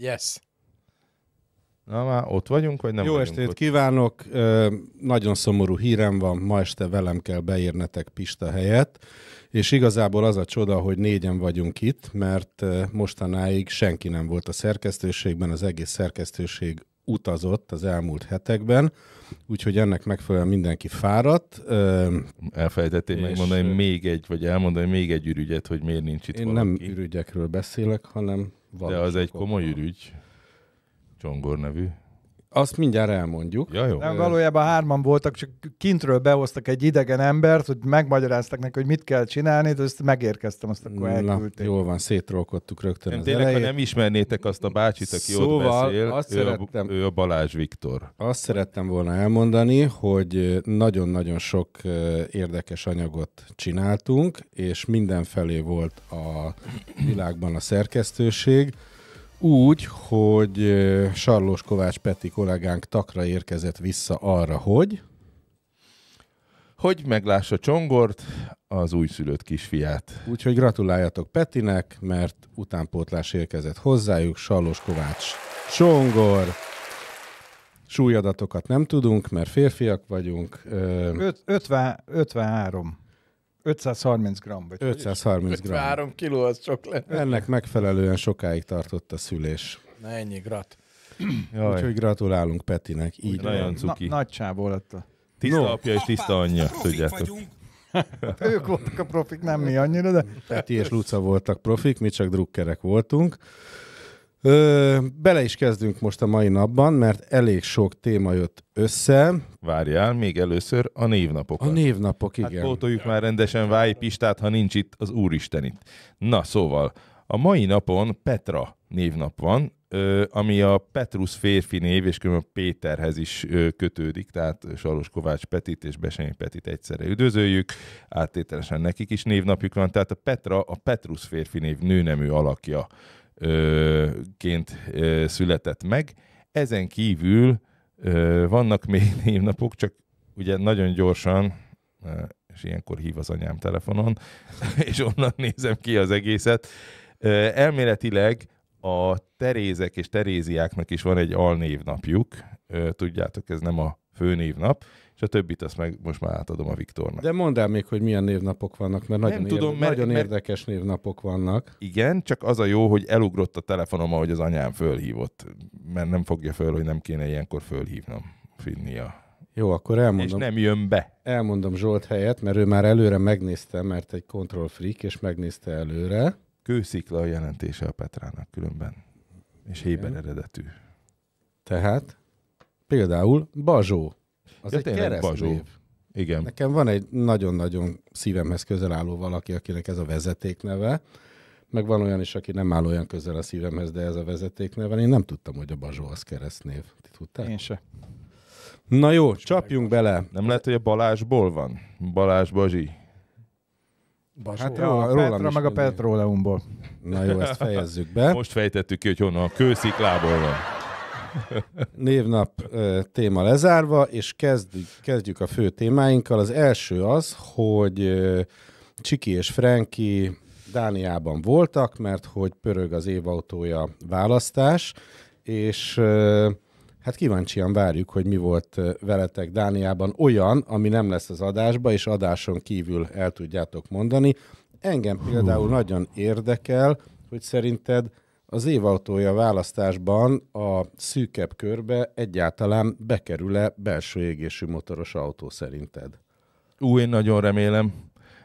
Yes. Na már ott vagyunk, vagy nem Jó estét ott? kívánok! Ö, nagyon szomorú hírem van, ma este velem kell beírnetek Pista helyett, és igazából az a csoda, hogy négyen vagyunk itt, mert mostanáig senki nem volt a szerkesztőségben, az egész szerkesztőség utazott az elmúlt hetekben, úgyhogy ennek megfelelően mindenki fáradt. Elfelejtettél és... megmondani még egy, vagy elmondani még egy ürügyet, hogy miért nincs itt Én valaki. nem ürügyekről beszélek, hanem de az egy komoly ürügy, Csongor nevű. Azt mindjárt elmondjuk. Ja, jó. Nem, valójában hárman voltak, csak kintről behoztak egy idegen embert, hogy megmagyaráztak neki, hogy mit kell csinálni, de ezt megérkeztem, azt akkor elküldték. jól van, szétrolkodtuk rögtön Én az tényleg, elejét. ha nem ismernétek azt a bácsit, aki szóval ott beszél, azt ő, szerettem, a, ő a Balázs Viktor. Azt szerettem volna elmondani, hogy nagyon-nagyon sok érdekes anyagot csináltunk, és mindenfelé volt a világban a szerkesztőség, úgy, hogy Sarlós Kovács Peti kollégánk takra érkezett vissza arra, hogy... Hogy meglássa Csongort, az újszülött kisfiát. Úgyhogy gratuláljatok Petinek, mert utánpótlás érkezett hozzájuk, Sarlós Kovács Csongor. Súlyadatokat nem tudunk, mert férfiak vagyunk. Ö... Öt, 53. 530 gram, Vagy 530 gram. 3 kiló, az sok lehet. Ennek megfelelően sokáig tartott a szülés. Na ennyi, grat. Jaj. Úgyhogy gratulálunk Petinek. Így Úgy nagyon cuki. Na, nagy csávó lett a... Tiszta no. apja és tiszta anyja, tudjátok. ők voltak a profik, nem mi annyira, de... Peti és Luca voltak profik, mi csak drukkerek voltunk. Ö, bele is kezdünk most a mai napban, mert elég sok téma jött össze. Várjál, még először a névnapokat. A névnapok, hát igen. Hát már rendesen Váj Pistát, ha nincs itt az Úristen itt. Na, szóval, a mai napon Petra névnap van, ö, ami a Petrus férfi név, és különben Péterhez is ö, kötődik, tehát Saros Kovács Petit és Besenyi Petit egyszerre üdvözöljük, áttételesen nekik is névnapjuk van, tehát a Petra a Petrus férfi név nőnemű alakja ként született meg. Ezen kívül vannak még névnapok, csak ugye nagyon gyorsan, és ilyenkor hív az anyám telefonon, és onnan nézem ki az egészet. Elméletileg a terézek és teréziáknak is van egy alnévnapjuk. Tudjátok, ez nem a főnévnap, és a többit azt meg most már átadom a Viktornak. De mondd el még, hogy milyen névnapok vannak, mert nagyon, Nem érde- mert, nagyon mert, érdekes névnapok vannak. Igen, csak az a jó, hogy elugrott a telefonom, ahogy az anyám fölhívott, mert nem fogja föl, hogy nem kéne ilyenkor fölhívnom Finnia. Jó, akkor elmondom. És nem jön be. Elmondom Zsolt helyet, mert ő már előre megnézte, mert egy control freak, és megnézte előre. Kőszikla a jelentése a Petrának különben, és Igen. héber eredetű. Tehát? Például Bazsó. Az ja, egy tényleg, Bazsó. Név. Igen. Nekem van egy nagyon-nagyon szívemhez közel álló valaki, akinek ez a vezetékneve, meg van olyan is, aki nem áll olyan közel a szívemhez, de ez a vezetékneve. Én nem tudtam, hogy a Bazsó az keresztnév. Ti tudtál? Én se. Na jó, Most csapjunk bele. Nem lehet, hogy a Balázsból van? Balázs Bazsi. Bazsó. Hát jó, a Petra, meg a petróleumból. Na jó, ezt fejezzük be. Most fejtettük ki, hogy honnan a kősziklából van. Névnap téma lezárva, és kezdjük, kezdjük a fő témáinkkal. Az első az, hogy Csiki és Franki Dániában voltak, mert hogy pörög az évautója választás, és hát kíváncsian várjuk, hogy mi volt veletek Dániában olyan, ami nem lesz az adásba, és adáson kívül el tudjátok mondani. Engem például Hú. nagyon érdekel, hogy szerinted az évautója választásban a szűkebb körbe egyáltalán bekerül-e belső égésű motoros autó szerinted? Ú, én nagyon remélem.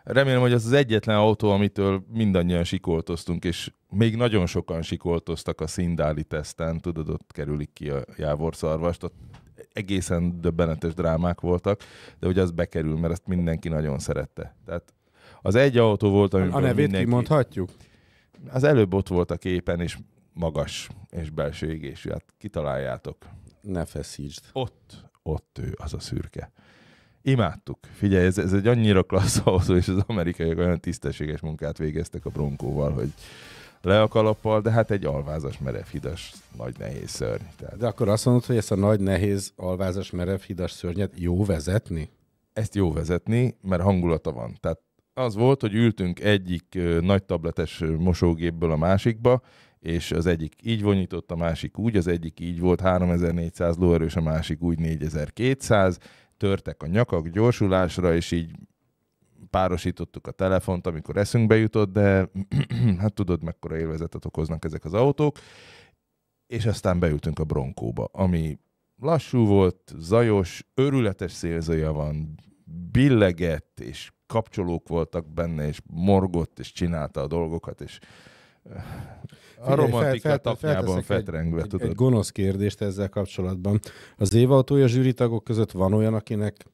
Remélem, hogy az az egyetlen autó, amitől mindannyian sikoltoztunk, és még nagyon sokan sikoltoztak a szindáli teszten, tudod, ott kerülik ki a jávorszarvast, ott egészen döbbenetes drámák voltak, de hogy az bekerül, mert ezt mindenki nagyon szerette. Tehát az egy autó volt, amiben A nevét mindenki... kimondhatjuk? az előbb ott volt a képen, és magas és belső égésű, hát kitaláljátok. Ne feszítsd. Ott, ott ő, az a szürke. Imádtuk. Figyelj, ez, ez egy annyira klassz ahhoz, és az amerikaiak olyan tisztességes munkát végeztek a bronkóval, hogy le a kalappal, de hát egy alvázas merev hidas nagy nehéz szörny. Tehát... De akkor azt mondod, hogy ezt a nagy nehéz alvázas merev hidas szörnyet jó vezetni? Ezt jó vezetni, mert hangulata van. Tehát az volt, hogy ültünk egyik nagy tabletes mosógépből a másikba, és az egyik így vonyított, a másik úgy, az egyik így volt 3400 lóerős, a másik úgy 4200, törtek a nyakak gyorsulásra, és így párosítottuk a telefont, amikor eszünkbe jutott, de hát tudod, mekkora élvezetet okoznak ezek az autók, és aztán beültünk a bronkóba, ami lassú volt, zajos, örületes szélzője van, billegett, és kapcsolók voltak benne, és morgott, és csinálta a dolgokat, és eh, a romantika fel, fetrengve, egy, tudod. Egy gonosz kérdést ezzel kapcsolatban. Az évautója zsűritagok között van olyan, akinek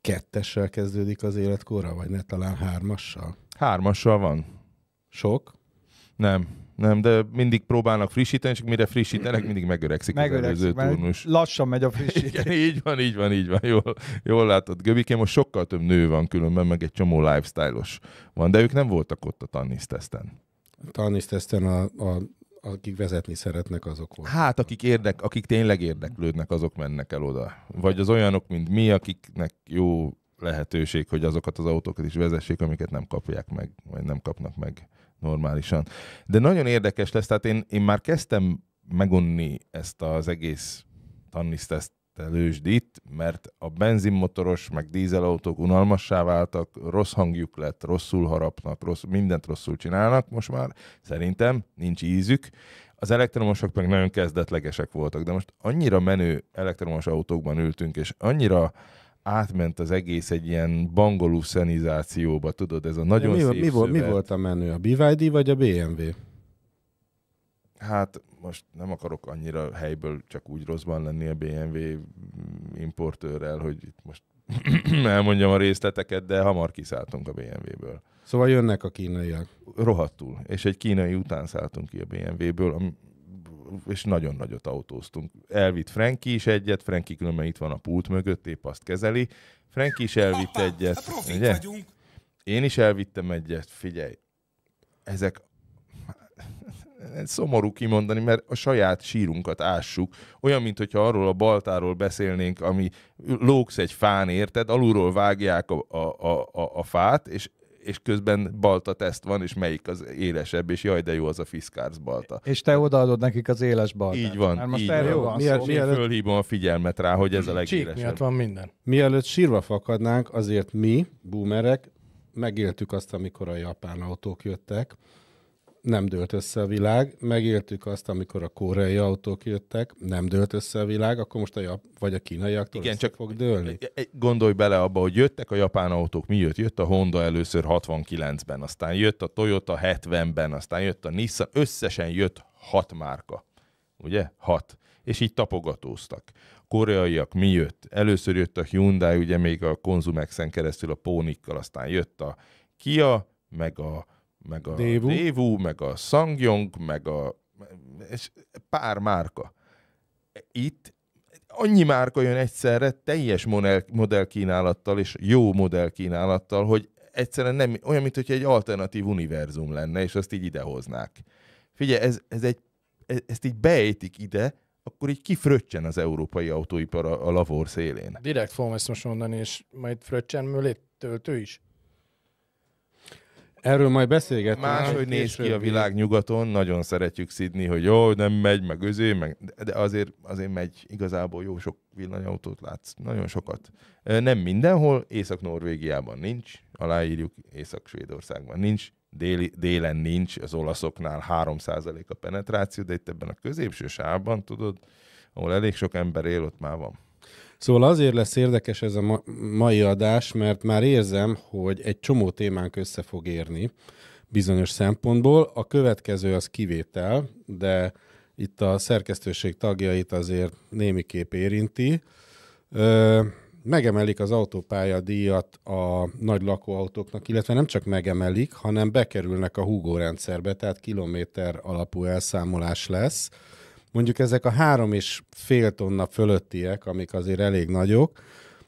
kettessel kezdődik az életkora, vagy ne talán hármassal? Hármassal van. Sok? Nem, nem, de mindig próbálnak frissíteni, csak mire frissítenek, mindig megöregszik, megöregszik az előző turnus. Lassan megy a frissítés. Igen, így van, így van, így van. Jól, jól látod, Göbike, most sokkal több nő van különben, meg egy csomó lifestyle-os van, de ők nem voltak ott a Tannis teszten. A Tannis teszten a, a akik vezetni szeretnek, azok voltak. Hát, akik, érdek, akik tényleg érdeklődnek, azok mennek el oda. Vagy az olyanok, mint mi, akiknek jó lehetőség, hogy azokat az autókat is vezessék, amiket nem kapják meg, vagy nem kapnak meg normálisan. De nagyon érdekes lesz, tehát én, én már kezdtem megunni ezt az egész tanniszteszt elősdít, mert a benzinmotoros, meg dízelautók unalmassá váltak, rossz hangjuk lett, rosszul harapnak, rossz, mindent rosszul csinálnak most már, szerintem nincs ízük. Az elektromosok meg nagyon kezdetlegesek voltak, de most annyira menő elektromos autókban ültünk, és annyira uh, átment az egész egy ilyen bangolú szenizációba, tudod, ez a nagyon mi, szép mi, volt, mi volt a menő, a BYD vagy a BMW? Hát most nem akarok annyira helyből csak úgy rosszban lenni a BMW importőrrel, hogy itt most elmondjam a részleteket, de hamar kiszálltunk a BMW-ből. Szóval jönnek a kínaiak. Rohadtul. És egy kínai után szálltunk ki a BMW-ből, és nagyon nagyot autóztunk. Elvitt Franki is egyet, Franki különben itt van a pult mögött, épp azt kezeli. Franki is elvitt Hoppá, egyet. Hát Ugye? Vagyunk. Én is elvittem egyet, figyelj. Ezek szomorú kimondani, mert a saját sírunkat ássuk. Olyan, mintha arról a baltáról beszélnénk, ami lóksz egy fán, érted? Alulról vágják a, a, a, a fát, és és közben balta teszt van, és melyik az élesebb, és jaj, de jó az a Fiskars balta. És te odaadod nekik az éles baltát. Így van. Mert most így erről van, van szó. Mielőtt... Fölhívom a figyelmet rá, hogy ez a legélesebb. Csík miatt van minden. Mielőtt sírva fakadnánk, azért mi, boomerek, megéltük azt, amikor a japán autók jöttek, nem dőlt össze a világ. Megéltük azt, amikor a koreai autók jöttek, nem dőlt össze a világ, akkor most a jap, vagy a kínaiaktól Igen, csak fog dőlni. Gondolj bele abba, hogy jöttek a japán autók, mi jött? Jött a Honda először 69-ben, aztán jött a Toyota 70-ben, aztán jött a Nissan, összesen jött hat márka. Ugye? Hat. És így tapogatóztak. Koreaiak mi jött? Először jött a Hyundai, ugye még a Konzumexen keresztül a Pónikkal, aztán jött a Kia, meg a meg a Dévu, Dévu meg a Sangyong, meg a és pár márka. Itt annyi márka jön egyszerre teljes modellkínálattal és jó modellkínálattal, hogy egyszerűen nem, olyan, mint egy alternatív univerzum lenne, és azt így idehoznák. Figyelj, ez, ez egy, ez, ezt így beejtik ide, akkor így kifröccsen az európai autóipar a, a lavor szélén. Direkt fogom ezt most mondani, és majd fröccsen mölétől töltő is. Erről majd beszélgetünk. Máshogy néz ki a világ nyugaton, nagyon szeretjük szidni, hogy jó, nem megy, meg özé, meg, de azért, azért megy igazából jó sok villanyautót látsz, nagyon sokat. Nem mindenhol, Észak-Norvégiában nincs, aláírjuk, Észak-Svédországban nincs, déli, délen nincs, az olaszoknál 3% a penetráció, de itt ebben a középső sávban, tudod, ahol elég sok ember él, ott már van. Szóval azért lesz érdekes ez a mai adás, mert már érzem, hogy egy csomó témánk össze fog érni bizonyos szempontból. A következő az kivétel, de itt a szerkesztőség tagjait azért némiképp érinti. Ö, megemelik az autópálya díjat a nagy lakóautóknak, illetve nem csak megemelik, hanem bekerülnek a húgórendszerbe, tehát kilométer alapú elszámolás lesz. Mondjuk ezek a három és fél tonna fölöttiek, amik azért elég nagyok,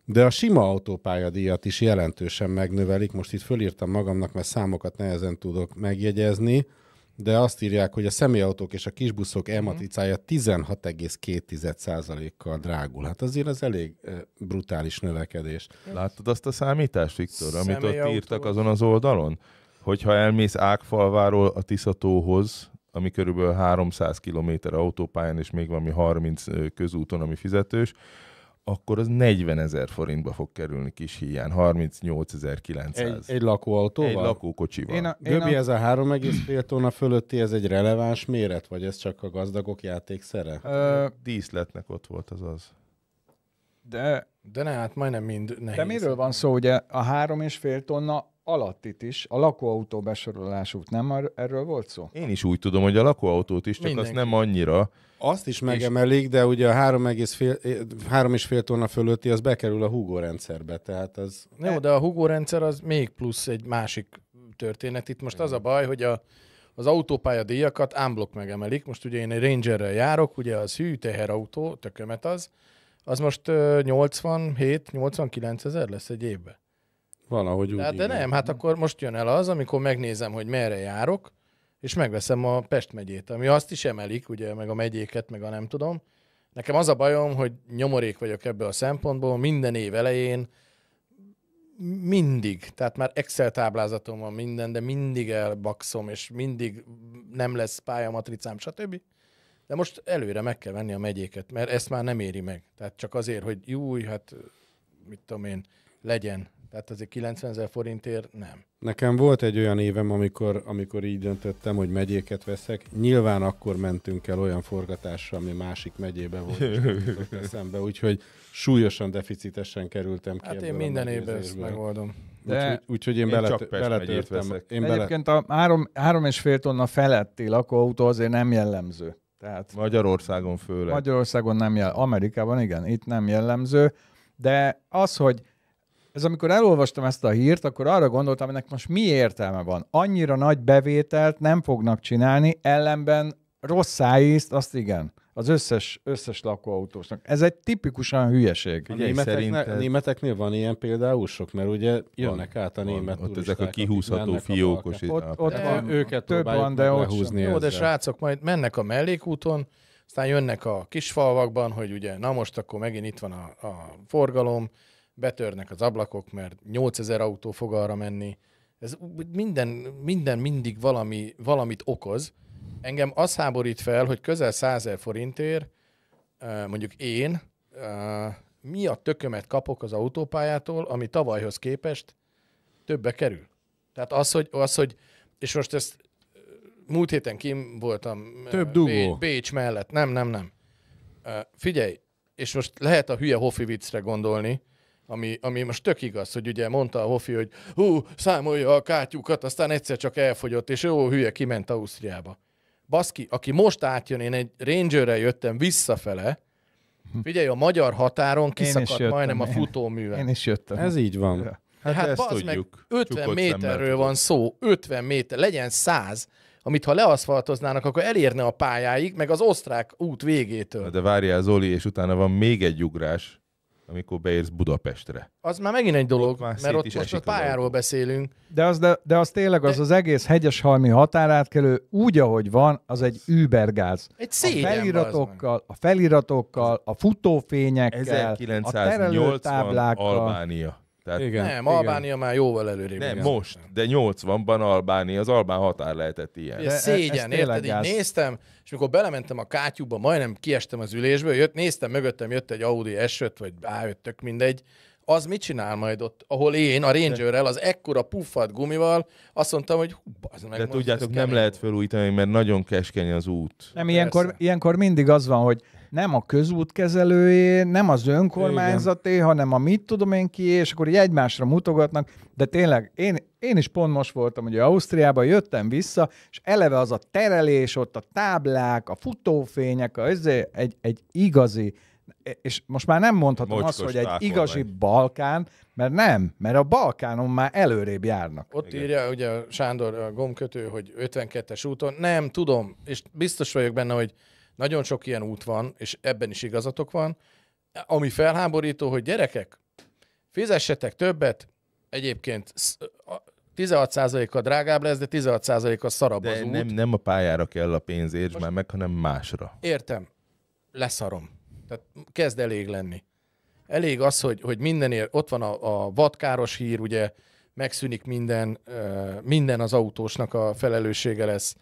de a sima autópályadíjat is jelentősen megnövelik. Most itt fölírtam magamnak, mert számokat nehezen tudok megjegyezni, de azt írják, hogy a személyautók és a kisbuszok mhm. ematicája 16,2%-kal drágul. Hát azért az elég brutális növekedés. Láttad azt a számítást, Viktor, amit ott írtak azon az oldalon? Hogyha elmész Ágfalváról a Tiszatóhoz, ami körülbelül 300 km autópályán, és még valami 30 közúton, ami fizetős, akkor az 40 ezer forintba fog kerülni kis híján, 38.900. Egy, egy lakóautóval? Egy lakókocsival. Én a, én Göbi, a... ez a 3,5 tonna fölötti, ez egy releváns méret, vagy ez csak a gazdagok játékszere? Ö... Díszletnek ott volt az az. De, de ne, hát majdnem mind nehéz. De miről van szó? Ugye a 3,5 tonna alatt itt is, a lakóautó besorolás út, nem erről volt szó? Én is úgy tudom, hogy a lakóautót is, csak Mindenki. azt nem annyira. Azt is megemelik, de ugye a 3,5 eh, tonna fölötti az bekerül a Hugo rendszerbe, tehát az... Jó, de a Hugo rendszer az még plusz egy másik történet. Itt most az a baj, hogy a, az autópálya díjakat ámblok megemelik. Most ugye én egy Rangerrel járok, ugye az hű teherautó, tökömet az, az most 87-89 ezer lesz egy évben. Valahogy úgy. Hát de igen. nem, hát akkor most jön el az, amikor megnézem, hogy merre járok, és megveszem a Pest megyét, ami azt is emelik, ugye, meg a megyéket, meg a nem tudom. Nekem az a bajom, hogy nyomorék vagyok ebből a szempontból, minden év elején mindig, tehát már Excel táblázatom van minden, de mindig elbakszom, és mindig nem lesz pályamatricám, stb. De most előre meg kell venni a megyéket, mert ezt már nem éri meg. Tehát csak azért, hogy júj, hát mit tudom én, legyen tehát azért 90 ezer forintért nem. Nekem volt egy olyan évem, amikor, amikor így döntöttem, hogy megyéket veszek. Nyilván akkor mentünk el olyan forgatásra, ami másik megyébe volt, és eszembe, úgyhogy súlyosan deficitesen kerültem ki. Hát én minden évben ezt megoldom. De úgyhogy, én, én belet, csak beletörtem. Én belet... Egyébként a három, három és fél tonna feletti lakóautó azért nem jellemző. Tehát Magyarországon főleg. Magyarországon nem jel. Amerikában igen, itt nem jellemző. De az, hogy ez amikor elolvastam ezt a hírt, akkor arra gondoltam, ennek most mi értelme van. Annyira nagy bevételt nem fognak csinálni, ellenben rossz ízt, azt igen. Az összes, összes lakóautósnak. Ez egy tipikusan hülyeség. Ugye, a, németeknél, szerinted... a németeknél van ilyen például sok, mert ugye jönnek van, át a német van, Ott ezek a kihúzható fiókos. A ott, ott van, őket több van, de ott húzni. Jó, de srácok, majd mennek a mellékúton, aztán jönnek a kisfalvakban, hogy ugye, na most akkor megint itt van a, a forgalom, betörnek az ablakok, mert 8000 autó fog arra menni. Ez minden, minden mindig valami, valamit okoz. Engem az háborít fel, hogy közel 100 forintért, mondjuk én, mi a tökömet kapok az autópályától, ami tavalyhoz képest többe kerül. Tehát az, hogy, az, hogy és most ezt múlt héten kim voltam. Több dugó. Bécs mellett. Nem, nem, nem. Figyelj, és most lehet a hülye hofi viccre gondolni, ami, ami most tök igaz, hogy ugye mondta a Hofi, hogy hú, számolja a kátyukat, aztán egyszer csak elfogyott, és jó hülye, kiment Ausztriába. Baszki, aki most átjön, én egy Rangerrel jöttem visszafele, figyelj, a magyar határon kiszakadt jöttem, majdnem a futóműve. Én is jöttem. Ez így van. Hát, hát, hát ezt tudjuk. meg 50 méterről van szó, 50 méter, legyen 100, amit ha leaszfaltoznának, akkor elérne a pályáig, meg az osztrák út végétől. De várjál, Zoli, és utána van még egy ugrás, amikor beérsz Budapestre. Az már megint egy dolog, már mert ott most a pályáról beszélünk. De az, de, de az tényleg az de... az egész hegyes halmi határátkelő úgy, ahogy van, az egy übergáz. Egy szégyen, a feliratokkal, a feliratokkal, a futófényekkel, 1980 a terelőtáblákkal. Albánia. Tehát igen, nem, igen. Albánia már jóval előrébb. Nem, igen. most, de 80-ban Albánia, az Albán határ lehetett ilyen. De e- szégyen, érted? Így néztem, és mikor belementem a kátyúba, majdnem kiestem az ülésből, jött, néztem, mögöttem jött egy Audi S5, vagy a tök mindegy, az mit csinál majd ott, ahol én a Rangerrel, az ekkora puffat gumival, azt mondtam, hogy hú, az meg De tudjátok, nem lehet felújítani, mert nagyon keskeny az út. Nem, ilyenkor, ilyenkor mindig az van, hogy nem a közútkezelőé, nem az önkormányzaté, Igen. hanem a mit tudom én ki, és akkor így egymásra mutogatnak, de tényleg én, én is pont most voltam, ugye Ausztriában, jöttem vissza, és eleve az a terelés, ott a táblák, a futófények, az izé, egy, egy igazi, és most már nem mondhatom Mocskos azt, hogy egy igazi vagy. Balkán, mert nem, mert a Balkánon már előrébb járnak. Ott Igen. írja ugye Sándor a gomkötő, hogy 52-es úton, nem tudom, és biztos vagyok benne, hogy nagyon sok ilyen út van, és ebben is igazatok van. Ami felháborító, hogy gyerekek, fizessetek többet, egyébként 16%-a drágább lesz, de 16%-a szarabb de az út. Nem, nem a pályára kell a pénz, értsd már meg, hanem másra. Értem. Leszarom. Tehát kezd elég lenni. Elég az, hogy, hogy mindenért, ott van a, a vadkáros hír, ugye, megszűnik minden, minden az autósnak a felelőssége lesz.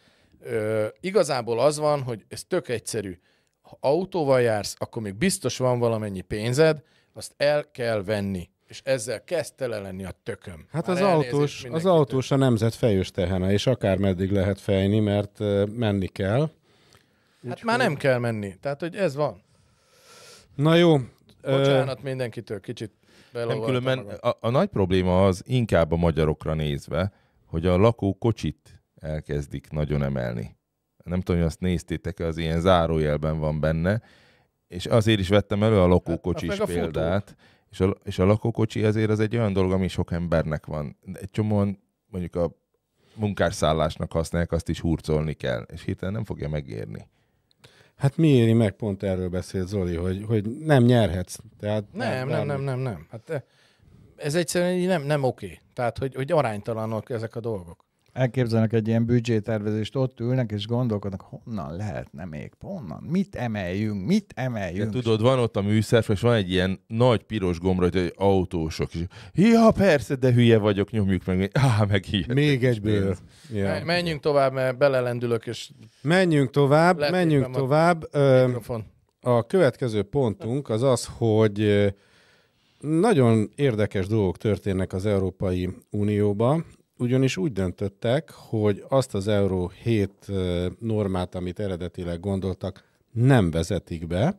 Ö, igazából az van, hogy ez tök egyszerű. Ha autóval jársz, akkor még biztos van valamennyi pénzed, azt el kell venni. És ezzel kezd tele lenni a tököm. Hát Már az autós, az autós a nemzet fejős tehene, és akár meddig lehet fejni, mert uh, menni kell. Hát Úgy már hogy... nem kell menni. Tehát, hogy ez van. Na jó. Bocsánat ö... mindenkitől, kicsit nem különben a, a nagy probléma az inkább a magyarokra nézve, hogy a kocsit elkezdik nagyon emelni. Nem tudom, hogy azt néztétek az ilyen zárójelben van benne, és azért is vettem elő a lakókocsi hát, hát példát, a és a, és a lakókocsi azért az egy olyan dolog, ami sok embernek van. Egy csomóan mondjuk a munkásszállásnak használják, azt is hurcolni kell, és hirtelen nem fogja megérni. Hát mi éri meg, pont erről beszél Zoli, hogy, hogy nem nyerhetsz. Tehát nem, nem, nem, nem, nem. nem. Hát eh, ez egyszerűen nem, nem oké. Tehát, hogy, hogy aránytalanok ezek a dolgok elképzelnek egy ilyen büdzsétervezést, ott ülnek és gondolkodnak, honnan lehetne még, honnan, mit emeljünk, mit emeljünk. De tudod, van ott a műszerf, és van egy ilyen nagy piros gombra, hogy autósok is. Ja, persze, de hülye vagyok, nyomjuk meg. Á, meg ilyet. Még egy bőr. Ja. Menjünk tovább, mert belelendülök, és... Menjünk tovább, menjünk tovább. A, a következő pontunk az az, hogy nagyon érdekes dolgok történnek az Európai Unióban, ugyanis úgy döntöttek, hogy azt az Euró 7 normát, amit eredetileg gondoltak, nem vezetik be,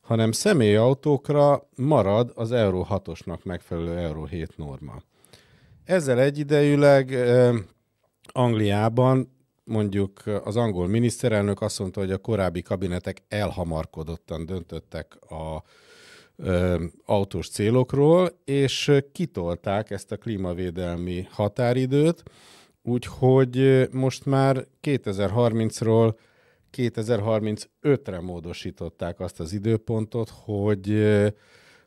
hanem személyautókra marad az Euró 6-osnak megfelelő Euró 7 norma. Ezzel egyidejűleg Angliában mondjuk az angol miniszterelnök azt mondta, hogy a korábbi kabinetek elhamarkodottan döntöttek a ö, autós célokról, és kitolták ezt a klímavédelmi határidőt, úgyhogy most már 2030-ról 2035-re módosították azt az időpontot, hogy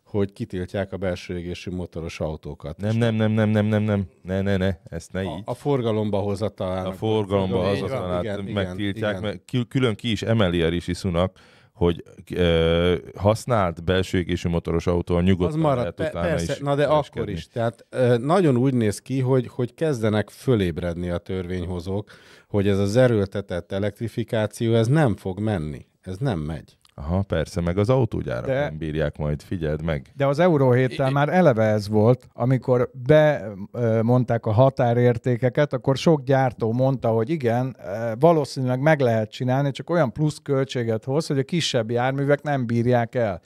hogy kitiltják a belső égésű motoros autókat. Nem, nem, nem, nem, nem, nem, nem, ne, ne, ne, ezt ne a, így. A forgalomba hozatalán. A forgalomba hozatalán megtiltják, igen. mert külön ki is emeli a Rishi Sunak, hogy ö, használt belső égésű motoros a nyugodtan az marad, lehet utána persze, is Na de kereskedni. akkor is. Tehát ö, nagyon úgy néz ki, hogy, hogy kezdenek fölébredni a törvényhozók, hogy ez az erőltetett elektrifikáció, ez nem fog menni. Ez nem megy. Aha, persze, meg az autógyárak de, nem bírják majd, figyeld meg. De az Euró héttel már eleve ez volt, amikor bemondták a határértékeket, akkor sok gyártó mondta, hogy igen, valószínűleg meg lehet csinálni, csak olyan plusz költséget hoz, hogy a kisebb járművek nem bírják el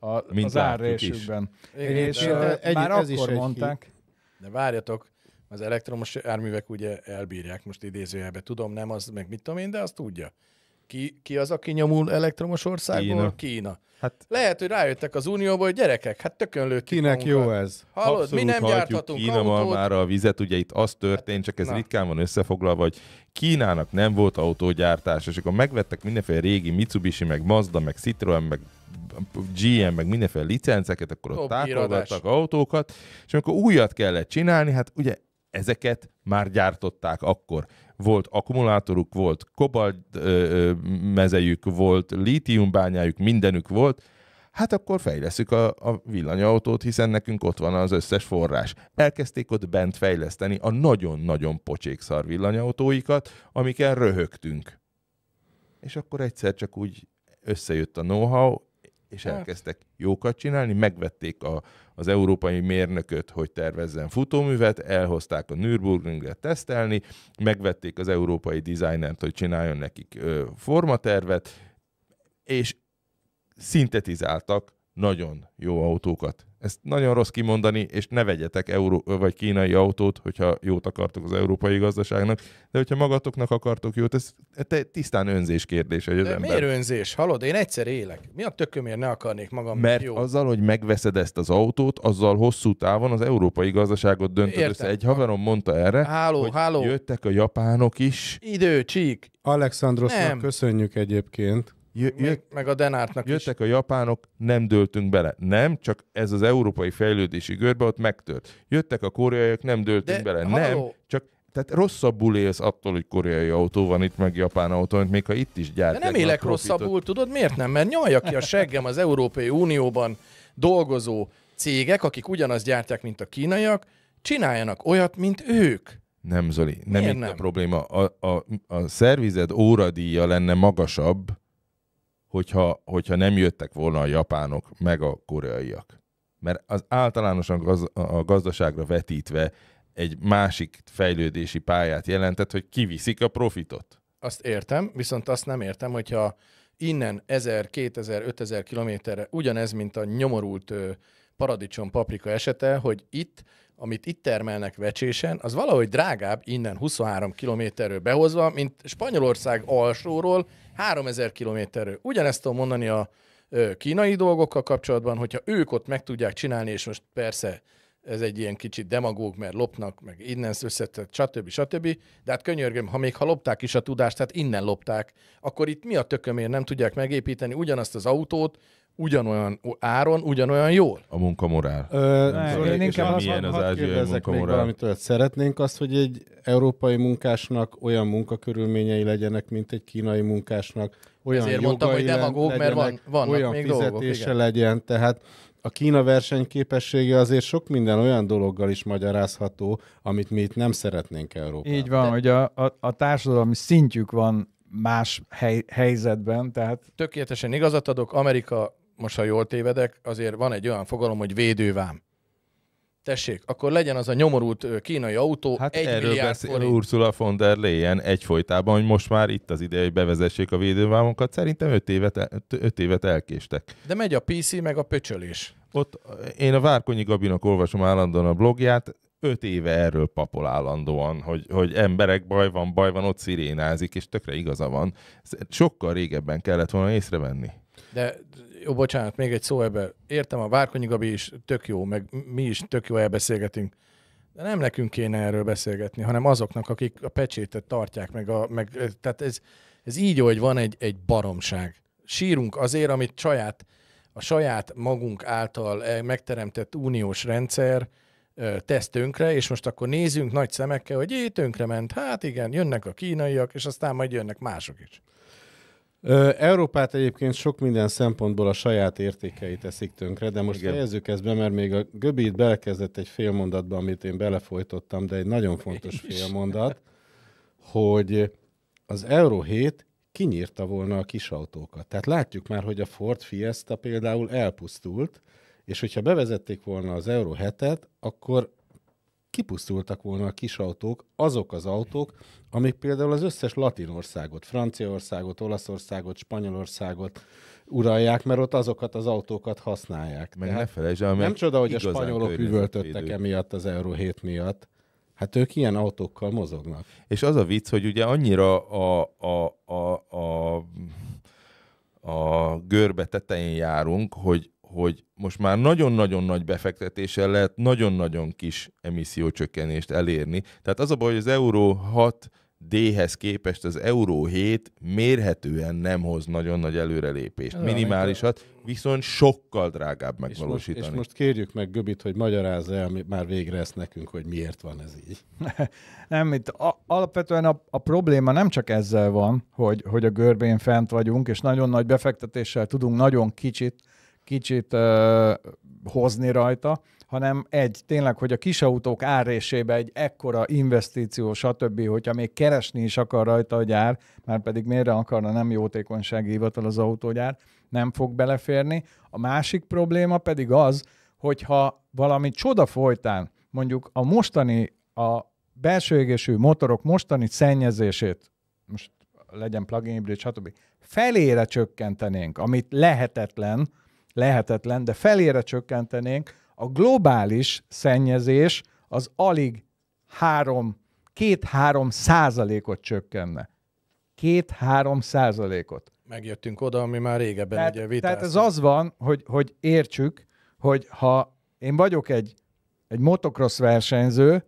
a, Mint az árrésükben. És de hát egy, már ez akkor is mondták. Hí. De várjatok, az elektromos járművek ugye elbírják, most idézőjelben tudom, nem az, meg mit tudom én, de azt tudja. Ki, ki az, aki nyomul elektromos országból? Kína. Kína. Hát, Lehet, hogy rájöttek az unióból, hogy gyerekek, hát tökön lőtt Kinek jó ez? Hallod, Abszolút mi nem gyárthatunk Kína autót. már a vizet, ugye itt az történt, csak ez Na. ritkán van összefoglalva, hogy Kínának nem volt autógyártás, és akkor megvettek mindenféle régi Mitsubishi, meg Mazda, meg Citroen, meg GM, meg mindenféle licenceket, akkor ott Top tákolgattak autókat, és amikor újat kellett csinálni, hát ugye ezeket már gyártották akkor. Volt akkumulátoruk, volt kobalt ö, mezejük, volt lítiumbányájuk, mindenük volt, hát akkor fejleszük a, a villanyautót, hiszen nekünk ott van az összes forrás. Elkezdték ott bent fejleszteni a nagyon-nagyon pocsékszar villanyautóikat, amiken röhögtünk. És akkor egyszer csak úgy összejött a know-how, és hát. elkezdtek jókat csinálni, megvették a, az európai mérnököt, hogy tervezzen futóművet, elhozták a Nürburgringre tesztelni, megvették az európai dizájnert, hogy csináljon nekik ö, formatervet, és szintetizáltak nagyon jó autókat ezt nagyon rossz kimondani, és ne vegyetek euró vagy kínai autót, hogyha jót akartok az európai gazdaságnak, de hogyha magatoknak akartok jót, ez te tisztán önzés kérdése. Hogy az de ember... miért önzés? Halod, én egyszer élek. Mi a tökömért ne akarnék magam Mert jó? azzal, hogy megveszed ezt az autót, azzal hosszú távon az európai gazdaságot döntöd Értem. össze. Egy haverom mondta erre, háló, hogy háló. jöttek a japánok is. Idő, csík. Alexandrosnak köszönjük egyébként. Jö, meg, a Denártnak Jöttek is. a japánok, nem döltünk bele. Nem, csak ez az európai fejlődési görbe ott megtört. Jöttek a koreaiak, nem döltünk De, bele. Halló. Nem, csak tehát rosszabbul élsz attól, hogy koreai autó van itt, meg japán autó, mint még ha itt is gyártják. De nem élek rosszabbul, tudod miért nem? Mert nyalja ki a seggem az Európai Unióban dolgozó cégek, akik ugyanazt gyártják, mint a kínaiak, csináljanak olyat, mint ők. Nem, Zoli, nem Miért itt nem? a probléma. A, a, a szervized óradíja lenne magasabb, hogyha, hogyha nem jöttek volna a japánok, meg a koreaiak. Mert az általánosan gaz, a gazdaságra vetítve egy másik fejlődési pályát jelentett, hogy kiviszik a profitot. Azt értem, viszont azt nem értem, hogyha innen 1000, 2000, 5000 kilométerre ugyanez, mint a nyomorult paradicsom paprika esete, hogy itt amit itt termelnek vecsésen, az valahogy drágább innen 23 kilométerről behozva, mint Spanyolország alsóról 3000 kilométerről. Ugyanezt tudom mondani a kínai dolgokkal kapcsolatban, hogyha ők ott meg tudják csinálni, és most persze ez egy ilyen kicsit demagóg, mert lopnak, meg innen összetett, stb. stb. De hát könyörgöm, ha még ha lopták is a tudást, tehát innen lopták, akkor itt mi a tökömért nem tudják megépíteni ugyanazt az autót, ugyanolyan áron, ugyanolyan jól. A munkamorál. Ö, nem, én inkább az, milyen az ázsiai munkamorál. Valamit, hogy szeretnénk azt, hogy egy európai munkásnak olyan munkakörülményei legyenek, mint egy kínai munkásnak. Olyan Ezért mondtam, hogy demagóg, legyenek, mert van, vannak olyan még fizetése dolgok, legyen, tehát a Kína versenyképessége azért sok minden olyan dologgal is magyarázható, amit mi itt nem szeretnénk Európában. Így van, De... hogy a, a, a társadalmi szintjük van más hely, helyzetben. Tehát... Tökéletesen igazat adok, Amerika most ha jól tévedek, azért van egy olyan fogalom, hogy védővám. Tessék, akkor legyen az a nyomorult kínai autó hát egy erről milliárd beszél forint. Ursula von der Leyen egyfolytában, hogy most már itt az ideje, hogy bevezessék a védővámokat. Szerintem öt évet, öt évet elkéstek. De megy a PC, meg a pöcsölés. Ott én a Várkonyi Gabinak olvasom állandóan a blogját, öt éve erről papol állandóan, hogy, hogy emberek baj van, baj van, ott szirénázik, és tökre igaza van. Ezt sokkal régebben kellett volna észrevenni. De jó, bocsánat, még egy szó ebbe. Értem, a Várkonyi Gabi is tök jó, meg mi is tök jó elbeszélgetünk. De nem nekünk kéne erről beszélgetni, hanem azoknak, akik a pecsétet tartják, meg, a, meg eh, tehát ez, ez így, hogy van egy, egy baromság. Sírunk azért, amit saját, a saját magunk által eh, megteremtett uniós rendszer eh, tesz tönkre, és most akkor nézzünk nagy szemekkel, hogy jé, tönkre ment, hát igen, jönnek a kínaiak, és aztán majd jönnek mások is. Európát egyébként sok minden szempontból a saját értékei teszik tönkre, de most helyezzük ezt be, mert még a Göbi itt belekezdett egy félmondatba, amit én belefolytottam, de egy nagyon fontos félmondat, hogy az Euro 7 kinyírta volna a kisautókat. Tehát látjuk már, hogy a Ford Fiesta például elpusztult, és hogyha bevezették volna az Euro 7-et, akkor kipusztultak volna a kis autók, azok az autók, amik például az összes latinországot, Franciaországot, Olaszországot, Spanyolországot uralják, mert ott azokat az autókat használják. Meg ne felejtsd Nem csoda, hogy a spanyolok üvöltöttek emiatt az Euro 7 miatt. Hát ők ilyen autókkal mozognak. És az a vicc, hogy ugye annyira a, a, a, a, a görbe tetején járunk, hogy hogy most már nagyon-nagyon nagy befektetéssel lehet nagyon-nagyon kis emissziócsökkenést elérni. Tehát az a baj, hogy az Euró 6 D-hez képest az Euró 7 mérhetően nem hoz nagyon nagy előrelépést. Minimálisat, viszont sokkal drágább megvalósítani. És most, és most kérjük meg Göbit, hogy magyarázza el már végre ezt nekünk, hogy miért van ez így. nem, itt a, alapvetően a, a probléma nem csak ezzel van, hogy, hogy a görbén fent vagyunk, és nagyon nagy befektetéssel tudunk nagyon kicsit kicsit ö, hozni rajta, hanem egy, tényleg, hogy a kis autók árésébe egy ekkora investíció, stb., hogyha még keresni is akar rajta a gyár, már pedig mire akarna nem jótékonysági hivatal az autógyár, nem fog beleférni. A másik probléma pedig az, hogyha valami csoda folytán, mondjuk a mostani, a belső égésű motorok mostani szennyezését, most legyen plug-in hibrid, stb. felére csökkentenénk, amit lehetetlen, lehetetlen, de felére csökkentenénk, a globális szennyezés az alig 2-3 százalékot csökkenne. 2-3 százalékot. Megjöttünk oda, ami már régebben tehát, ugye vitáztunk. Tehát ez az van, hogy, hogy értsük, hogy ha én vagyok egy, egy motocross versenyző,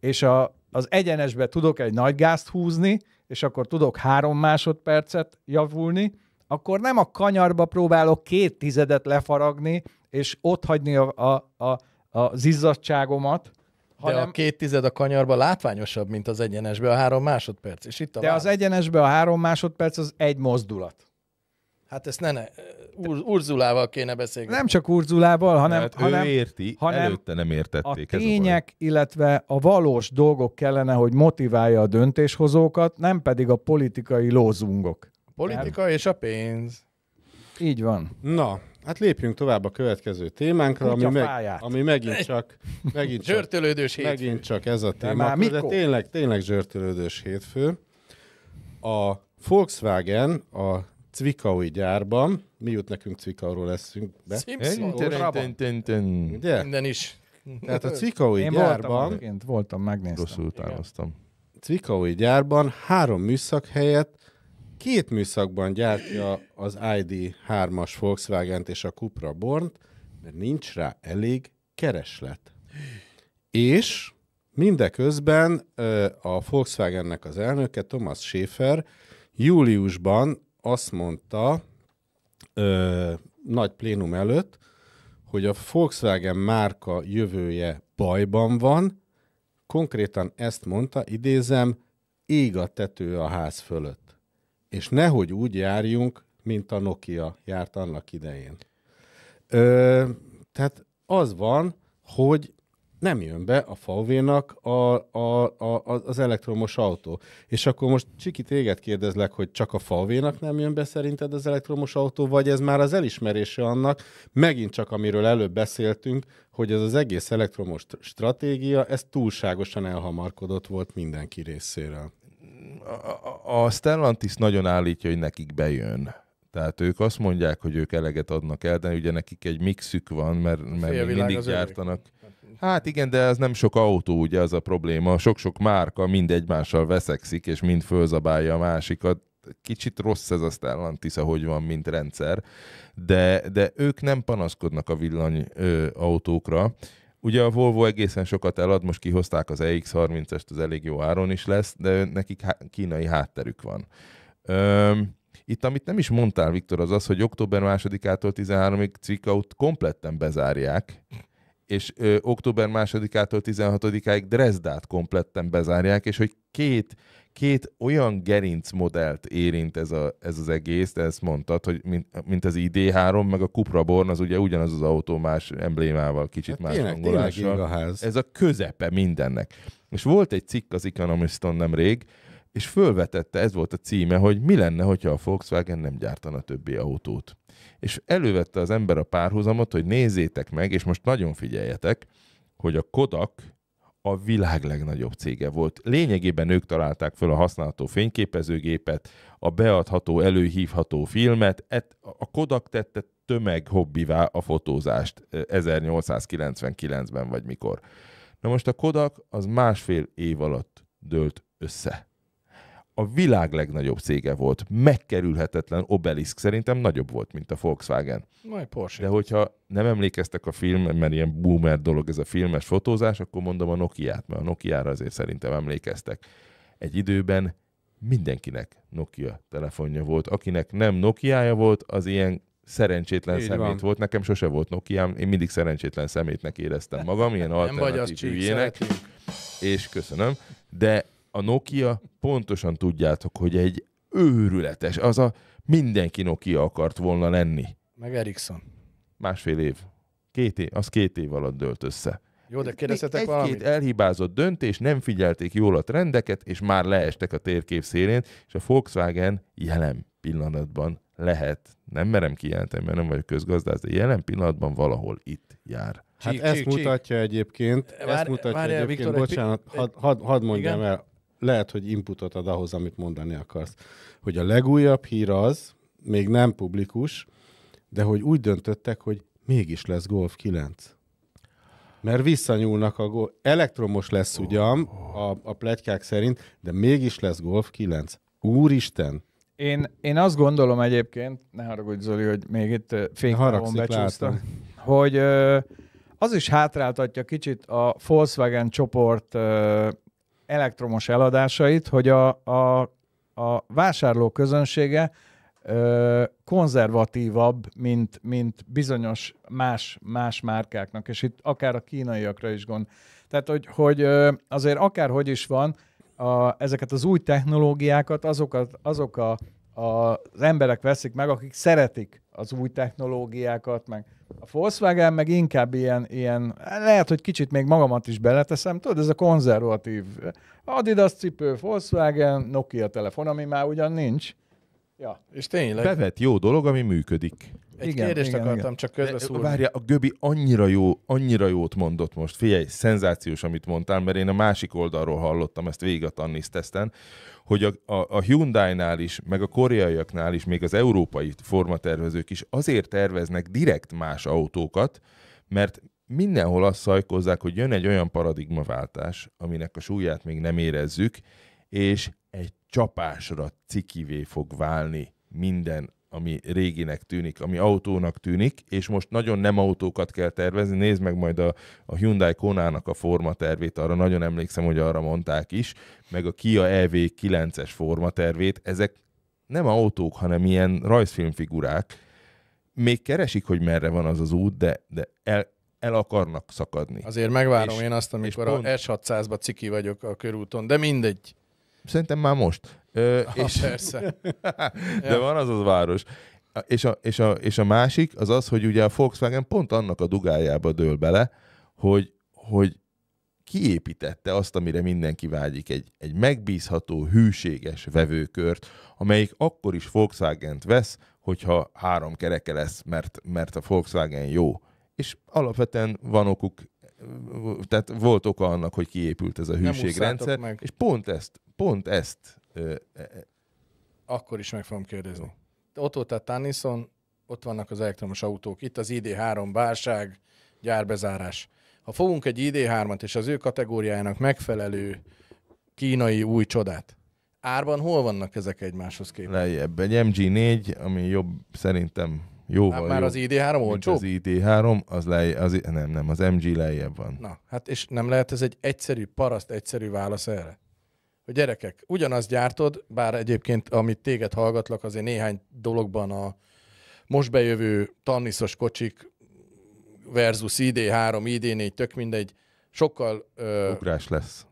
és a, az egyenesbe tudok egy nagy gázt húzni, és akkor tudok három másodpercet javulni, akkor nem a kanyarba próbálok két tizedet lefaragni, és ott hagyni a, a, a, az izzadságomat, de hanem... a két tized a kanyarba látványosabb, mint az egyenesbe a három másodperc. És itt a De válasz. az egyenesbe a három másodperc az egy mozdulat. Hát ezt ne, ne Ur- Urzulával kéne beszélni. Nem csak Urzulával, hanem... Hát hanem ő érti, hanem előtte nem értették. A tények, ez a illetve a valós dolgok kellene, hogy motiválja a döntéshozókat, nem pedig a politikai lózungok politika nem. és a pénz. Így van. Na, hát lépjünk tovább a következő témánkra, ami, meg, ami megint csak... Megint csak zsörtölődős hétfő. Megint csak ez a téma. De, de tényleg, tényleg zsörtölődős hétfő. A Volkswagen a Cvikaui gyárban, mi jut nekünk Cvikauról leszünk be. Minden is. Tehát a Cvikaui Én gyárban... Voltam, voltam, megnéztem. Rosszul Cvikaui gyárban három műszak helyett Két műszakban gyártja az ID3-as volkswagen és a Cupra Bornt, mert nincs rá elég kereslet. És mindeközben a Volkswagennek az elnöke, Thomas Schäfer, júliusban azt mondta ö, nagy plénum előtt, hogy a Volkswagen márka jövője bajban van, konkrétan ezt mondta, idézem, ég a tető a ház fölött és nehogy úgy járjunk, mint a Nokia járt annak idején. Ö, tehát az van, hogy nem jön be a VW-nak a, a, a, az elektromos autó. És akkor most Csiki, téged kérdezlek, hogy csak a VW-nak nem jön be szerinted az elektromos autó, vagy ez már az elismerése annak, megint csak amiről előbb beszéltünk, hogy ez az egész elektromos stratégia, ez túlságosan elhamarkodott volt mindenki részéről a, a Stellantis nagyon állítja, hogy nekik bejön. Tehát ők azt mondják, hogy ők eleget adnak el, de ugye nekik egy mixük van, mert, mert mindig gyártanak. Hát igen, de ez nem sok autó, ugye az a probléma. Sok-sok márka mind egymással veszekszik, és mind fölzabálja a másikat. Kicsit rossz ez a Stellantis, ahogy van, mint rendszer. De, de ők nem panaszkodnak a villany ö, autókra Ugye a Volvo egészen sokat elad, most kihozták az EX30-est, az elég jó áron is lesz, de nekik kínai hátterük van. Üm, itt, amit nem is mondtál, Viktor, az az, hogy október 2-től 13-ig Cvikaut kompletten bezárják, és ö, október 2-től 16 ig Dresdát kompletten bezárják, és hogy két két olyan gerinc modellt érint ez, a, ez az egész, de ezt mondtad, hogy mint, mint az ID3, meg a Cupra Born, az ugye ugyanaz az autó más emblémával, kicsit hát más tényleg, hangolással. Tényleg a ház. Ez a közepe mindennek. És volt egy cikk az Economiston nemrég, és fölvetette, ez volt a címe, hogy mi lenne, hogyha a Volkswagen nem gyártana többi autót. És elővette az ember a párhuzamot, hogy nézzétek meg, és most nagyon figyeljetek, hogy a Kodak a világ legnagyobb cége volt. Lényegében ők találták föl a használható fényképezőgépet, a beadható, előhívható filmet, et, a Kodak tette tömeg hobbivá a fotózást 1899-ben eh, vagy mikor. Na most a Kodak az másfél év alatt dőlt össze a világ legnagyobb cége volt. Megkerülhetetlen obelisk szerintem nagyobb volt, mint a Volkswagen. Majd Porsche. De hogyha nem emlékeztek a film, mert ilyen boomer dolog ez a filmes fotózás, akkor mondom a Nokia-t, mert a Nokia Nokia-ra azért szerintem emlékeztek. Egy időben mindenkinek Nokia telefonja volt. Akinek nem Nokia-ja volt, az ilyen szerencsétlen Így szemét van. volt. Nekem sose volt Nokia, én mindig szerencsétlen szemétnek éreztem magam, ilyen alternatív hülyének. És köszönöm. De a Nokia, pontosan tudjátok, hogy egy őrületes, az a mindenki Nokia akart volna lenni. Meg Ericsson. Másfél év. Két év, az két év alatt dölt össze. Jó, de kérdezhetek egy, valamit? Egy-két elhibázott döntés, nem figyelték jól a trendeket, és már leestek a térkép szélén, és a Volkswagen jelen pillanatban lehet, nem merem kijelenteni, mert nem vagyok közgazdász, de jelen pillanatban valahol itt jár. Csík, hát csík, ezt csík. mutatja egyébként, vár, ezt mutatja vár, egyébként, Viktor, bocsánat, hadd had, had mondjam igen? el, lehet, hogy inputot ad ahhoz, amit mondani akarsz. Hogy a legújabb hír az, még nem publikus, de hogy úgy döntöttek, hogy mégis lesz Golf 9. Mert visszanyúlnak a golf. Elektromos lesz oh. ugyan, a, a pletykák szerint, de mégis lesz Golf 9. Úristen! Én, én azt gondolom egyébként, ne haragudj Zoli, hogy még itt fénykávon becsúsztam, hogy ö, az is hátráltatja kicsit a Volkswagen csoport ö, elektromos eladásait, hogy a, a, a vásárló közönsége ö, konzervatívabb, mint, mint bizonyos más, más márkáknak, és itt akár a kínaiakra is gond. Tehát, hogy, hogy ö, azért akárhogy is van, a, ezeket az új technológiákat, azokat, azok a az emberek veszik meg, akik szeretik az új technológiákat, meg a Volkswagen meg inkább ilyen, ilyen, lehet, hogy kicsit még magamat is beleteszem, tudod, ez a konzervatív Adidas cipő, Volkswagen, Nokia telefon, ami már ugyan nincs. Ja. És tényleg. Bevet jó dolog, ami működik. Egy igen, kérdést igen, akartam igen. csak közbeszúrni. Várja, a Göbi annyira jó, annyira jót mondott most. Figyelj, szenzációs, amit mondtál, mert én a másik oldalról hallottam ezt végig a Tannis teszten, hogy a, a, a Hyundai-nál is, meg a koreaiaknál is, még az európai formatervezők is azért terveznek direkt más autókat, mert mindenhol azt szajkozzák, hogy jön egy olyan paradigmaváltás, aminek a súlyát még nem érezzük, és egy csapásra cikivé fog válni minden ami réginek tűnik, ami autónak tűnik, és most nagyon nem autókat kell tervezni. Nézd meg majd a, a Hyundai Kona-nak a formatervét, arra nagyon emlékszem, hogy arra mondták is, meg a Kia EV9-es formatervét. Ezek nem autók, hanem ilyen rajzfilmfigurák. Még keresik, hogy merre van az az út, de, de el, el akarnak szakadni. Azért megvárom és, én azt, amikor és pont... a S600-ba ciki vagyok a körúton, de mindegy. Szerintem már most. Ö, ha, és, persze. de ja. van az az város. És a, és, a, és a másik az az, hogy ugye a Volkswagen pont annak a dugájába dől bele, hogy, hogy kiépítette azt, amire mindenki vágyik, egy, egy megbízható, hűséges vevőkört, amelyik akkor is Volkswagen-t vesz, hogyha három kereke lesz, mert, mert a Volkswagen jó. És alapvetően van okuk, tehát volt oka annak, hogy kiépült ez a hűségrendszer, és pont ezt, pont ezt E, e. Akkor is meg fogom kérdezni. Ott volt a Tannison, ott vannak az elektromos autók, itt az ID3 válság, gyárbezárás. Ha fogunk egy ID3-at és az ő kategóriájának megfelelő kínai új csodát, árban hol vannak ezek egymáshoz képest? Lejjebb. Egy MG4, ami jobb szerintem jóval hát már jobb, az ID3 olcsó? az ID3, az, lej, az nem, nem, az MG lejjebb van. Na, hát és nem lehet ez egy egyszerű, paraszt egyszerű válasz erre? hogy gyerekek, ugyanazt gyártod, bár egyébként, amit téged hallgatlak, azért néhány dologban a most bejövő tanniszos kocsik versus ID3, ID4, tök mindegy, sokkal... Ö, Ugrás lesz.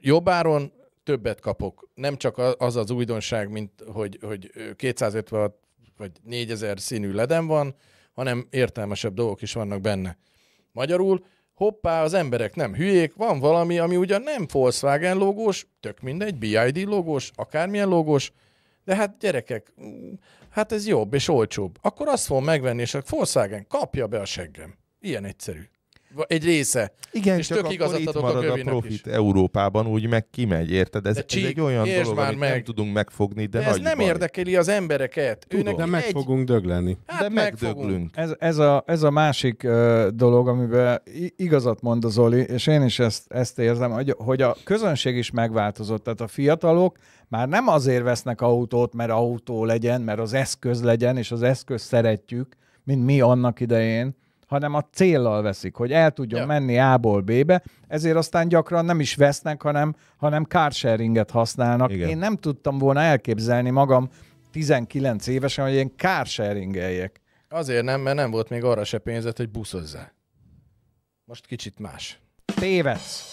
Jobb áron többet kapok. Nem csak az az újdonság, mint hogy, hogy 256 vagy 4000 színű leden van, hanem értelmesebb dolgok is vannak benne. Magyarul hoppá, az emberek nem hülyék, van valami, ami ugyan nem Volkswagen logós, tök mindegy, BID logós, akármilyen logós, de hát gyerekek, mm, hát ez jobb és olcsóbb. Akkor azt fogom megvenni, és a Volkswagen kapja be a seggem. Ilyen egyszerű egy része. Igen, és csak tök akkor itt marad a, a profit is. Európában, úgy meg kimegy, érted? Ez, de csík, ez egy olyan dolog, már amit meg. nem tudunk megfogni, de, de ez nem baj. érdekeli az embereket. Tudom. Őnek de meg egy... fogunk dögleni. Hát de megdöglünk. Ez, ez, a, ez a másik uh, dolog, amiben igazat mond a Zoli, és én is ezt, ezt érzem, hogy, hogy a közönség is megváltozott. Tehát a fiatalok már nem azért vesznek autót, mert autó legyen, mert az eszköz legyen, és az eszköz szeretjük, mint mi annak idején, hanem a céllal veszik, hogy el tudjon ja. menni A-ból B-be, ezért aztán gyakran nem is vesznek, hanem, hanem carsharinget használnak. Igen. Én nem tudtam volna elképzelni magam 19 évesen, hogy én -eljek. Azért nem, mert nem volt még arra se pénzed, hogy buszozzá. Most kicsit más. Tévedsz.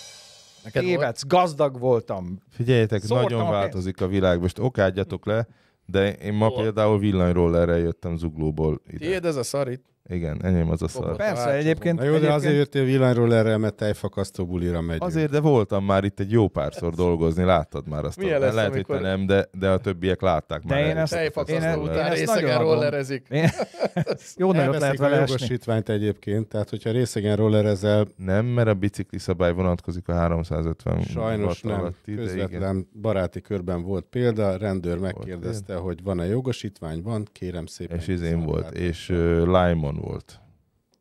Neked Tévedsz, volt? gazdag voltam. Figyeljetek, Szórtam nagyon a változik a világ. Most okádjatok le, de én ma Hol? például erre jöttem zuglóból ide. Tiéd ez a szarit. Igen, enyém az a szar. Persze, egyébként... Na jó, de egyébként... azért jöttél villanyról erre, mert tejfakasztó bulira megyünk. Azért, de voltam már itt egy jó párszor dolgozni láttad már azt. Milyen lesz, lehet, amikor... hogy nem, de, de a többiek látták de már. De én ezt, tejfakasztó után részegen rollerezik. Én... jó nagyot lehet vele a jogosítványt egyébként, tehát hogyha részegen rollerezel... Nem, mert a bicikli szabály vonatkozik a 350 Sajnos nem, közvetlen baráti körben volt példa, rendőr megkérdezte, hogy van-e jogosítvány, van, kérem szépen. És én volt, hát- és Lyman volt.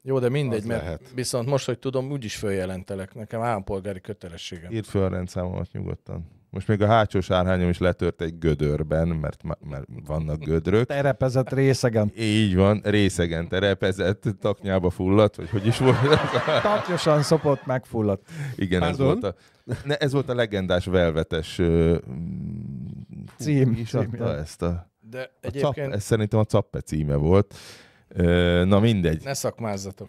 Jó, de mindegy, az mert lehet. viszont most, hogy tudom, úgyis följelentelek. Nekem állampolgári kötelességem. Írd föl a rendszámomat nyugodtan. Most még a hátsó sárhányom is letört egy gödörben, mert, mert vannak gödrök. Terepezett részegen. Így van, részegen terepezett, taknyába fulladt, vagy hogy is volt. Taknyosan szopott, megfulladt. Igen, ez volt, a, ne, ez volt a legendás velvetes uh, cím. is cím, adta ezt a... De a egyébként... cap, ez szerintem a Cappe címe volt. Na mindegy. Ne szakmázzatok.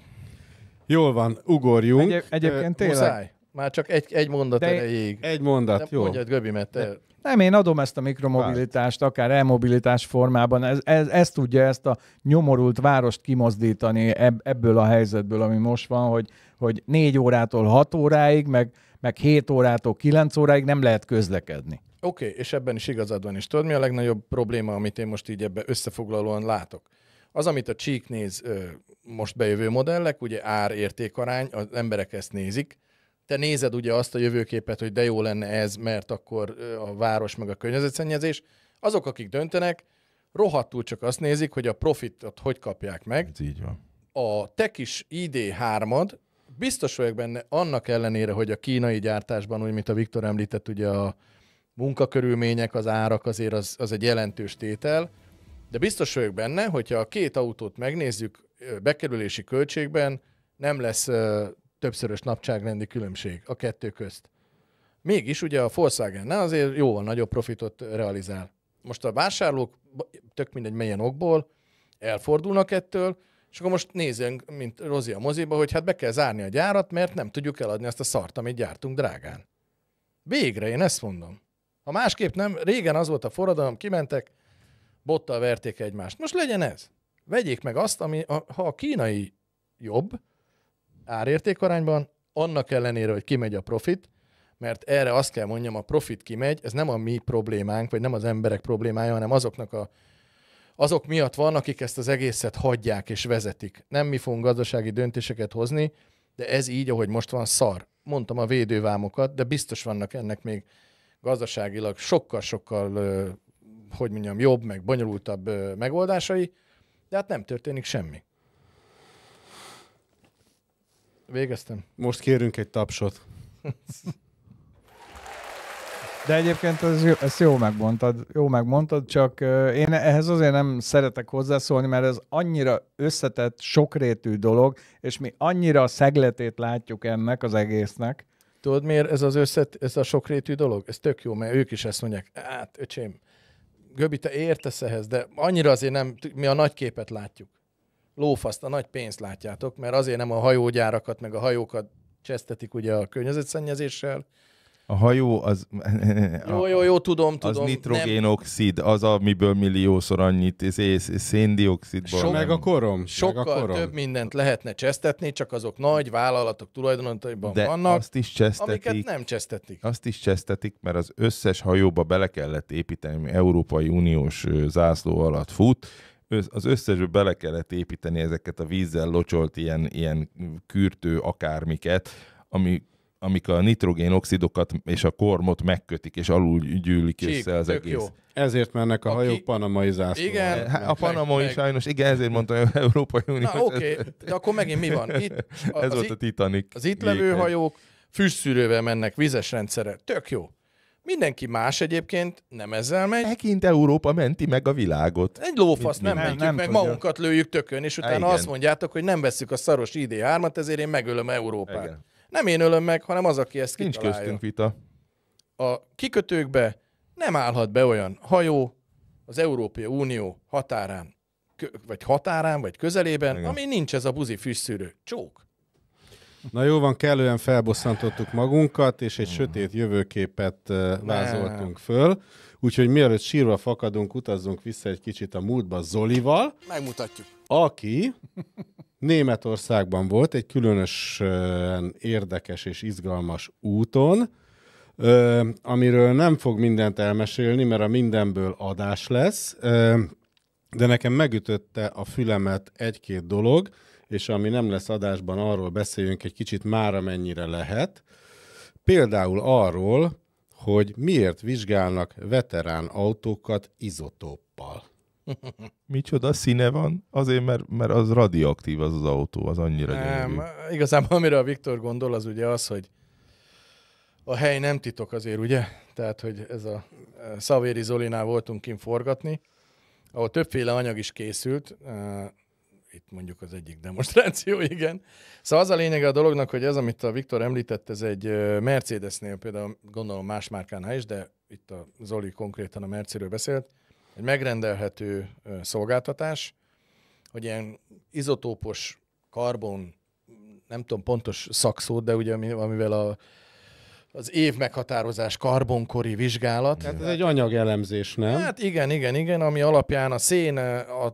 Jól van, ugorjunk. Egy- egyébként tényleg. Muszáj. Már csak egy, egy mondat De erejéig. Egy mondat, Nem jó. Mondjad, Göbi, mert te... Nem, én adom ezt a mikromobilitást, akár elmobilitás formában. Ez, ez, ez tudja ezt a nyomorult várost kimozdítani ebből a helyzetből, ami most van, hogy, hogy négy órától hat óráig, meg, meg hét órától kilenc óráig nem lehet közlekedni. Oké, okay, és ebben is igazad van. És tudod, mi a legnagyobb probléma, amit én most így ebbe összefoglalóan látok? Az, amit a csík néz most bejövő modellek, ugye ár-értékarány, az emberek ezt nézik, te nézed ugye azt a jövőképet, hogy de jó lenne ez, mert akkor a város meg a környezetszennyezés, azok, akik döntenek, rohadtul csak azt nézik, hogy a profitot hogy kapják meg. Ez így van. A te kis ID3-ad, biztos vagyok benne, annak ellenére, hogy a kínai gyártásban, úgy, mint a Viktor említett, ugye a munkakörülmények, az árak azért az, az egy jelentős tétel, de biztos vagyok benne, hogyha a két autót megnézzük bekerülési költségben, nem lesz többszörös napságrendi különbség a kettő közt. Mégis ugye a ne azért jóval nagyobb profitot realizál. Most a vásárlók, tök mindegy milyen okból, elfordulnak ettől, és akkor most nézzünk, mint Rozi a moziba, hogy hát be kell zárni a gyárat, mert nem tudjuk eladni azt a szart, amit gyártunk drágán. Végre, én ezt mondom. Ha másképp nem, régen az volt a forradalom, kimentek, bottal verték egymást. Most legyen ez. Vegyék meg azt, ami a, ha a kínai jobb árértékarányban, annak ellenére, hogy kimegy a profit, mert erre azt kell mondjam, a profit kimegy, ez nem a mi problémánk, vagy nem az emberek problémája, hanem azoknak a azok miatt van, akik ezt az egészet hagyják és vezetik. Nem mi fogunk gazdasági döntéseket hozni, de ez így, ahogy most van, szar. Mondtam a védővámokat, de biztos vannak ennek még gazdaságilag sokkal-sokkal hogy mondjam, jobb, meg bonyolultabb ö, megoldásai, de hát nem történik semmi. Végeztem. Most kérünk egy tapsot. De egyébként ez, jó, ezt jó megmondtad, jó megmondtad, csak én ehhez azért nem szeretek hozzászólni, mert ez annyira összetett, sokrétű dolog, és mi annyira a szegletét látjuk ennek az egésznek. Tudod miért ez az összet, ez a sokrétű dolog? Ez tök jó, mert ők is ezt mondják, hát öcsém, Göbi, te értesz ehhez, de annyira azért nem, mi a nagy képet látjuk. Lófaszt, a nagy pénzt látjátok, mert azért nem a hajógyárakat, meg a hajókat csesztetik ugye a környezetszennyezéssel, a hajó az... Jó, jó, jó, tudom, tudom. Az nitrogénoxid, nem. az, amiből milliószor annyit, széndiokszidból. Sok, meg a korom. Sokkal meg a korom. több mindent lehetne csesztetni, csak azok nagy vállalatok tulajdonataiban De vannak, azt is csesztetik, amiket nem csesztetik. Azt is csesztetik, mert az összes hajóba bele kellett építeni, Európai Uniós zászló alatt fut, az összesből bele kellett építeni ezeket a vízzel locsolt ilyen, ilyen kürtő akármiket, ami amik a nitrogén oxidokat és a kormot megkötik, és alul gyűlik Csík, össze az egész. Jó. Ezért mennek a Aki... hajók panamai zászlóra. Igen. Hát, a panamai meg... sajnos, igen, ezért mondtam hogy Európai Unió. Na oké, okay. de akkor megint mi van? Itt, a, Ez volt a Titanic. Az itt levő hajók füstszűrővel mennek, vizes rendszerrel. Tök jó. Mindenki más egyébként nem ezzel megy. Tekint Európa menti meg a világot. Egy lófaszt nem, nem mentjük nem meg, tudja. magunkat lőjük tökön, és utána Há, azt mondjátok, hogy nem veszük a szaros ID3-at, ezért én megölöm Európát. Igen. Nem én ölöm meg, hanem az, aki ezt Nincs kitalálja. Nincs köztünk vita. A kikötőkbe nem állhat be olyan hajó az Európai Unió határán, vagy határán, vagy közelében, Igen. ami nincs ez a buzi füstszűrő. Csók. Na jó van, kellően felbosszantottuk magunkat, és egy hmm. sötét jövőképet uh, vázoltunk föl. Úgyhogy mielőtt sírva fakadunk, utazzunk vissza egy kicsit a múltba Zolival. Megmutatjuk. Aki Németországban volt egy különösen érdekes és izgalmas úton, amiről nem fog mindent elmesélni, mert a mindenből adás lesz, de nekem megütötte a fülemet egy-két dolog, és ami nem lesz adásban, arról beszéljünk egy kicsit már mennyire lehet. Például arról, hogy miért vizsgálnak veterán autókat izotóppal. Micsoda színe van? Azért, mert, mert az radioaktív az az autó, az annyira Nem, gyönyörű. igazából amire a Viktor gondol, az ugye az, hogy a hely nem titok azért, ugye? Tehát, hogy ez a Szavéri e, Zolinál voltunk kint forgatni, ahol többféle anyag is készült, e, itt mondjuk az egyik demonstráció, igen. Szóval az a lényege a dolognak, hogy ez, amit a Viktor említett, ez egy e, Mercedesnél például, gondolom más márkánál is, de itt a Zoli konkrétan a Mercedesről beszélt, egy megrendelhető szolgáltatás, hogy ilyen izotópos karbon, nem tudom pontos szakszót, de ugye amivel a, az év meghatározás karbonkori vizsgálat. Hát ez egy anyagelemzés, nem? Hát igen, igen, igen, ami alapján a szén, a,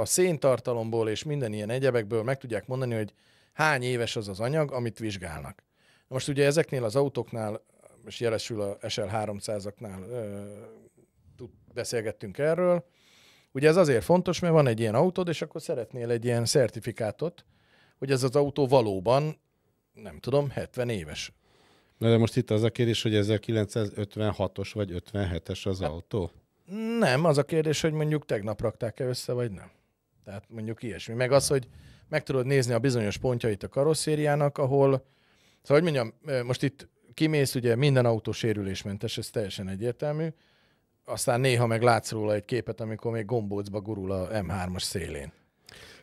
a széntartalomból és minden ilyen egyebekből meg tudják mondani, hogy hány éves az az anyag, amit vizsgálnak. Most ugye ezeknél az autóknál, és jelesül a SL300-aknál beszélgettünk erről. Ugye ez azért fontos, mert van egy ilyen autód, és akkor szeretnél egy ilyen szertifikátot, hogy ez az autó valóban, nem tudom, 70 éves. Na de most itt az a kérdés, hogy 1956-os vagy 57-es az hát, autó? Nem, az a kérdés, hogy mondjuk tegnap rakták-e össze, vagy nem. Tehát mondjuk ilyesmi. Meg az, hogy meg tudod nézni a bizonyos pontjait a karosszériának, ahol, szóval hogy mondjam, eh, most itt kimész, ugye minden autó sérülésmentes, ez teljesen egyértelmű, aztán néha meg látsz róla egy képet, amikor még gombócba gurul a M3-as szélén.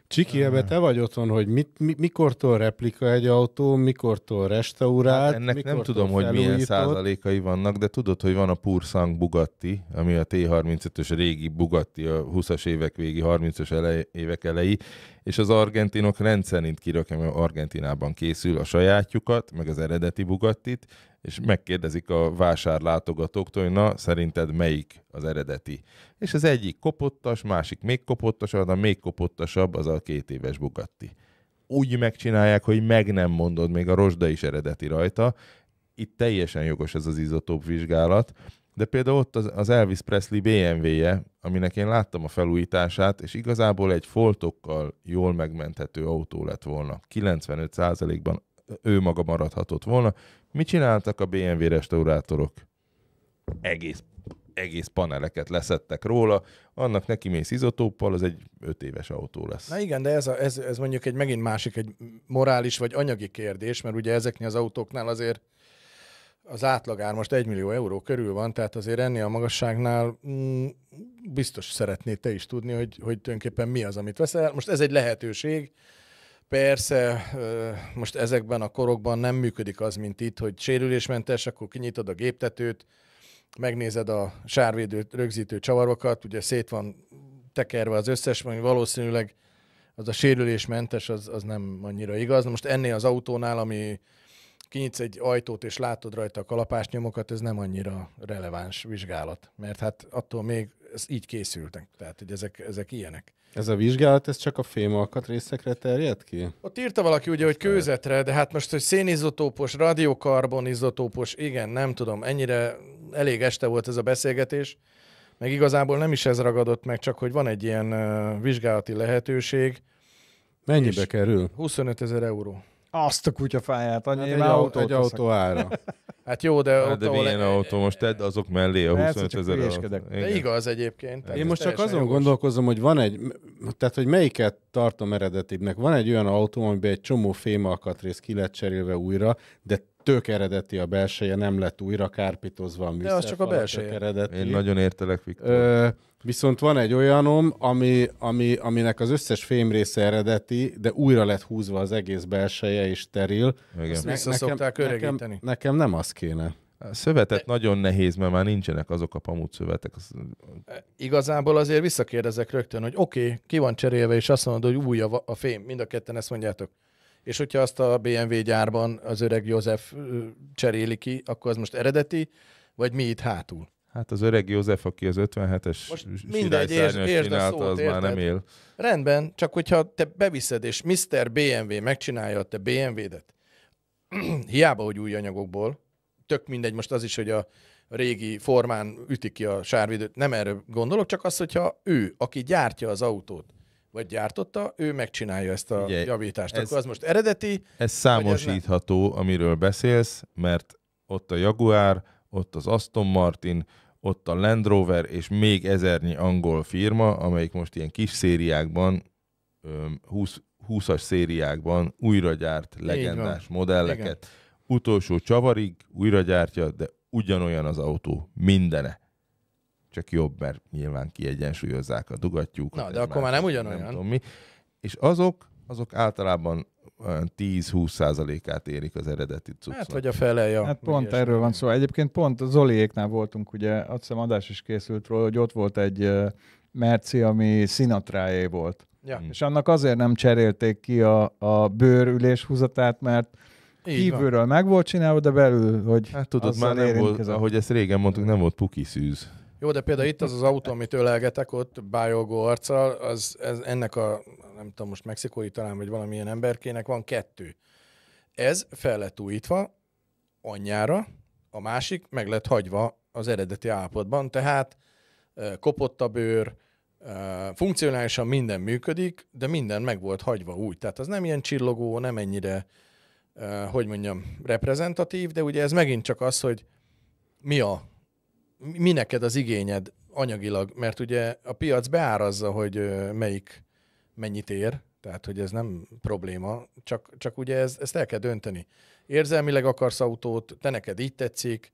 Csiki, ebbe te vagy otthon, hogy mit, mi, mikortól replika egy autó, mikortól restaurált, hát ennek mikortól nem tudom, hogy milyen százalékai vannak, de tudod, hogy van a Pursang Bugatti, ami a T35-ös régi Bugatti, a 20-as évek végi, 30-as elej, évek elejé, és az argentinok rendszerint kirakják, mert Argentinában készül a sajátjukat, meg az eredeti Bugattit, és megkérdezik a vásárlátogatóktól, hogy na, szerinted melyik az eredeti. És az egyik kopottas, másik még kopottasabb, a még kopottasabb az a két éves Bugatti. Úgy megcsinálják, hogy meg nem mondod, még a rosda is eredeti rajta. Itt teljesen jogos ez az izotóp vizsgálat, de például ott az Elvis Presley BMW-je, aminek én láttam a felújítását, és igazából egy foltokkal jól megmenthető autó lett volna. 95%-ban ő maga maradhatott volna. Mit csináltak a BMW restaurátorok? Egész, egész paneleket leszettek róla, annak neki mész izotóppal, az egy öt éves autó lesz. Na igen, de ez, a, ez, ez mondjuk egy megint másik, egy morális vagy anyagi kérdés, mert ugye ezeknél az autóknál azért az átlagár most 1 millió euró körül van, tehát azért ennél a magasságnál mm, biztos szeretnéd te is tudni, hogy, hogy tulajdonképpen mi az, amit veszel. Most ez egy lehetőség, Persze, most ezekben a korokban nem működik az, mint itt, hogy sérülésmentes, akkor kinyitod a géptetőt, megnézed a sárvédő rögzítő csavarokat, ugye szét van tekerve az összes, ami valószínűleg az a sérülésmentes, az, az nem annyira igaz. most ennél az autónál, ami kinyitsz egy ajtót és látod rajta a kalapásnyomokat, ez nem annyira releváns vizsgálat, mert hát attól még ez így készültek. Tehát, hogy ezek, ezek ilyenek. Ez a vizsgálat, ez csak a fémalkat részekre terjed ki? Ott írta valaki ugye, hogy kőzetre, de hát most, hogy szénizotópos, radiokarbonizotópos, igen, nem tudom, ennyire elég este volt ez a beszélgetés, meg igazából nem is ez ragadott meg, csak hogy van egy ilyen vizsgálati lehetőség. Mennyibe kerül? 25 ezer euró. Azt a kutyafáját, annyi hát egy, autó, egy autó ára. Hát jó, de, hát ott, de milyen ahol... autó most tedd azok mellé a 25 ezer De igaz egyébként. Én most csak azon jogos. gondolkozom, hogy van egy, tehát hogy melyiket tartom eredetibbnek. Van egy olyan autó, amiben egy csomó fémalkatrész ki lett cserélve újra, de tök eredeti a belseje, nem lett újra kárpitozva a műszer. De az csak a belseje. Eredeti. Én nagyon értelek, Viktor. Ö, Viszont van egy olyanom, ami, ami, aminek az összes fém része eredeti, de újra lett húzva az egész belseje és teril. Igen. Ezt ne, vissza nekem, nekem, nekem nem az kéne. A szövetet De... nagyon nehéz, mert már nincsenek azok a pamut szövetek. E, igazából azért visszakérdezek rögtön, hogy oké, okay, ki van cserélve, és azt mondod, hogy új a, a fém, mind a ketten ezt mondjátok. És hogyha azt a BMW gyárban az öreg József cseréli ki, akkor az most eredeti, vagy mi itt hátul? Hát az öreg József, aki az 57-es Most mindegy, csinálta, az érted? már nem él. Rendben, csak hogyha te beviszed, és Mr. BMW megcsinálja a te BMW-det, hiába, hogy új anyagokból, tök mindegy, most az is, hogy a régi formán ütik ki a sárvédőt, nem erre gondolok, csak az, hogyha ő, aki gyártja az autót, vagy gyártotta, ő megcsinálja ezt a Ugye, javítást. Ez, Akkor az most eredeti. Ez számosítható, ez amiről beszélsz, mert ott a Jaguar ott az Aston Martin, ott a Land Rover, és még ezernyi angol firma, amelyik most ilyen kis szériákban, 20, 20-as szériákban újra gyárt legendás modelleket. Igen. Utolsó csavarig újra gyártja, de ugyanolyan az autó, mindene. Csak jobb, mert nyilván kiegyensúlyozzák a dugattyúkat. Na, de akkor már nem ugyanolyan. Nem tudom mi. És azok, azok általában 10-20%-át érik az eredeti cuccnak. Hát, vagy a fele, ja. Hát pont Ügyes erről van szó. Egyébként pont Zoliéknál voltunk, ugye, azt hiszem adás is készült róla, hogy ott volt egy merci, ami Sinatráé volt. Ja. Hmm. És annak azért nem cserélték ki a, a bőrülés húzatát, mert így kívülről van. meg volt csinálva, de belül, hogy Hát tudod, már nem volt, ahogy ezt régen mondtuk, nem volt puki szűz. Jó, de például itt az az autó, amit ölelgetek ott bájolgó arccal, az, ez, ennek a nem tudom, most mexikói talán, vagy valamilyen emberkének van kettő. Ez fel lett újítva anyjára, a másik meg lett hagyva az eredeti állapotban, tehát kopott a bőr, funkcionálisan minden működik, de minden meg volt hagyva úgy. Tehát az nem ilyen csillogó, nem ennyire, hogy mondjam, reprezentatív, de ugye ez megint csak az, hogy mi a, mi neked az igényed anyagilag, mert ugye a piac beárazza, hogy melyik mennyit ér, tehát hogy ez nem probléma, csak, csak ugye ez, ezt el kell dönteni. Érzelmileg akarsz autót, te neked így tetszik,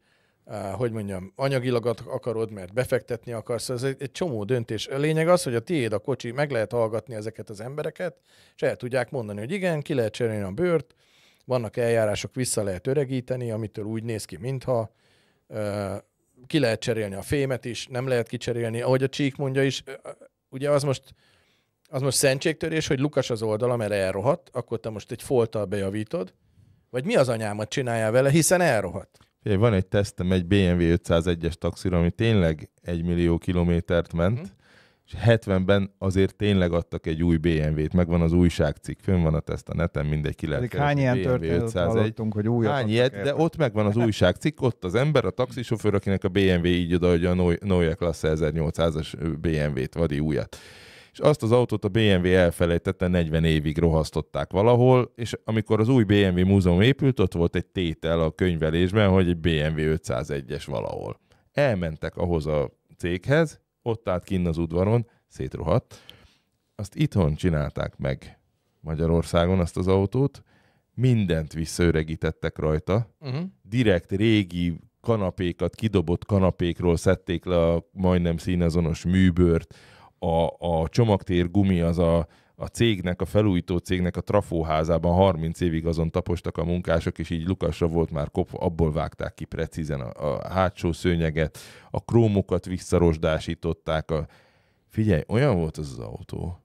hogy mondjam, anyagilag akarod, mert befektetni akarsz, ez egy, egy csomó döntés. A lényeg az, hogy a tiéd a kocsi, meg lehet hallgatni ezeket az embereket, és el tudják mondani, hogy igen, ki lehet cserélni a bőrt, vannak eljárások, vissza lehet öregíteni, amitől úgy néz ki, mintha ki lehet cserélni a fémet is, nem lehet kicserélni, ahogy a csík mondja is, ugye az most az most szentségtörés, hogy Lukas az oldalam, erre elrohadt, akkor te most egy folttal bejavítod, vagy mi az anyámat csináljál vele, hiszen elrohadt. Figyelj, van egy tesztem egy BMW 501-es taxira, ami tényleg egy millió kilométert ment, mm. és 70-ben azért tényleg adtak egy új BMW-t, megvan az újságcikk, fönn van a teszt a neten, mindegy, ki lehet Hány ilyen történetet hallottunk, hogy újat Hány ilyet, de ott megvan az újságcikk, ott az ember, a taxisofőr, akinek a BMW így odaadja a Noia Klasse 1800-as BMW-t, vadi újat és azt az autót a BMW elfelejtette, 40 évig rohasztották valahol, és amikor az új BMW múzeum épült, ott volt egy tétel a könyvelésben, hogy egy BMW 501-es valahol. Elmentek ahhoz a céghez, ott állt kinn az udvaron, szétrohadt. Azt itthon csinálták meg Magyarországon azt az autót, mindent visszöregítettek rajta, uh-huh. direkt régi kanapékat, kidobott kanapékról szedték le a majdnem színazonos műbört, a, a csomagtér gumi az a, a cégnek, a felújító cégnek a trafóházában 30 évig azon tapostak a munkások, és így Lukasra volt már kop, abból vágták ki precízen a, a hátsó szőnyeget, a krómokat visszarosdásították. A... Figyelj, olyan volt az az autó,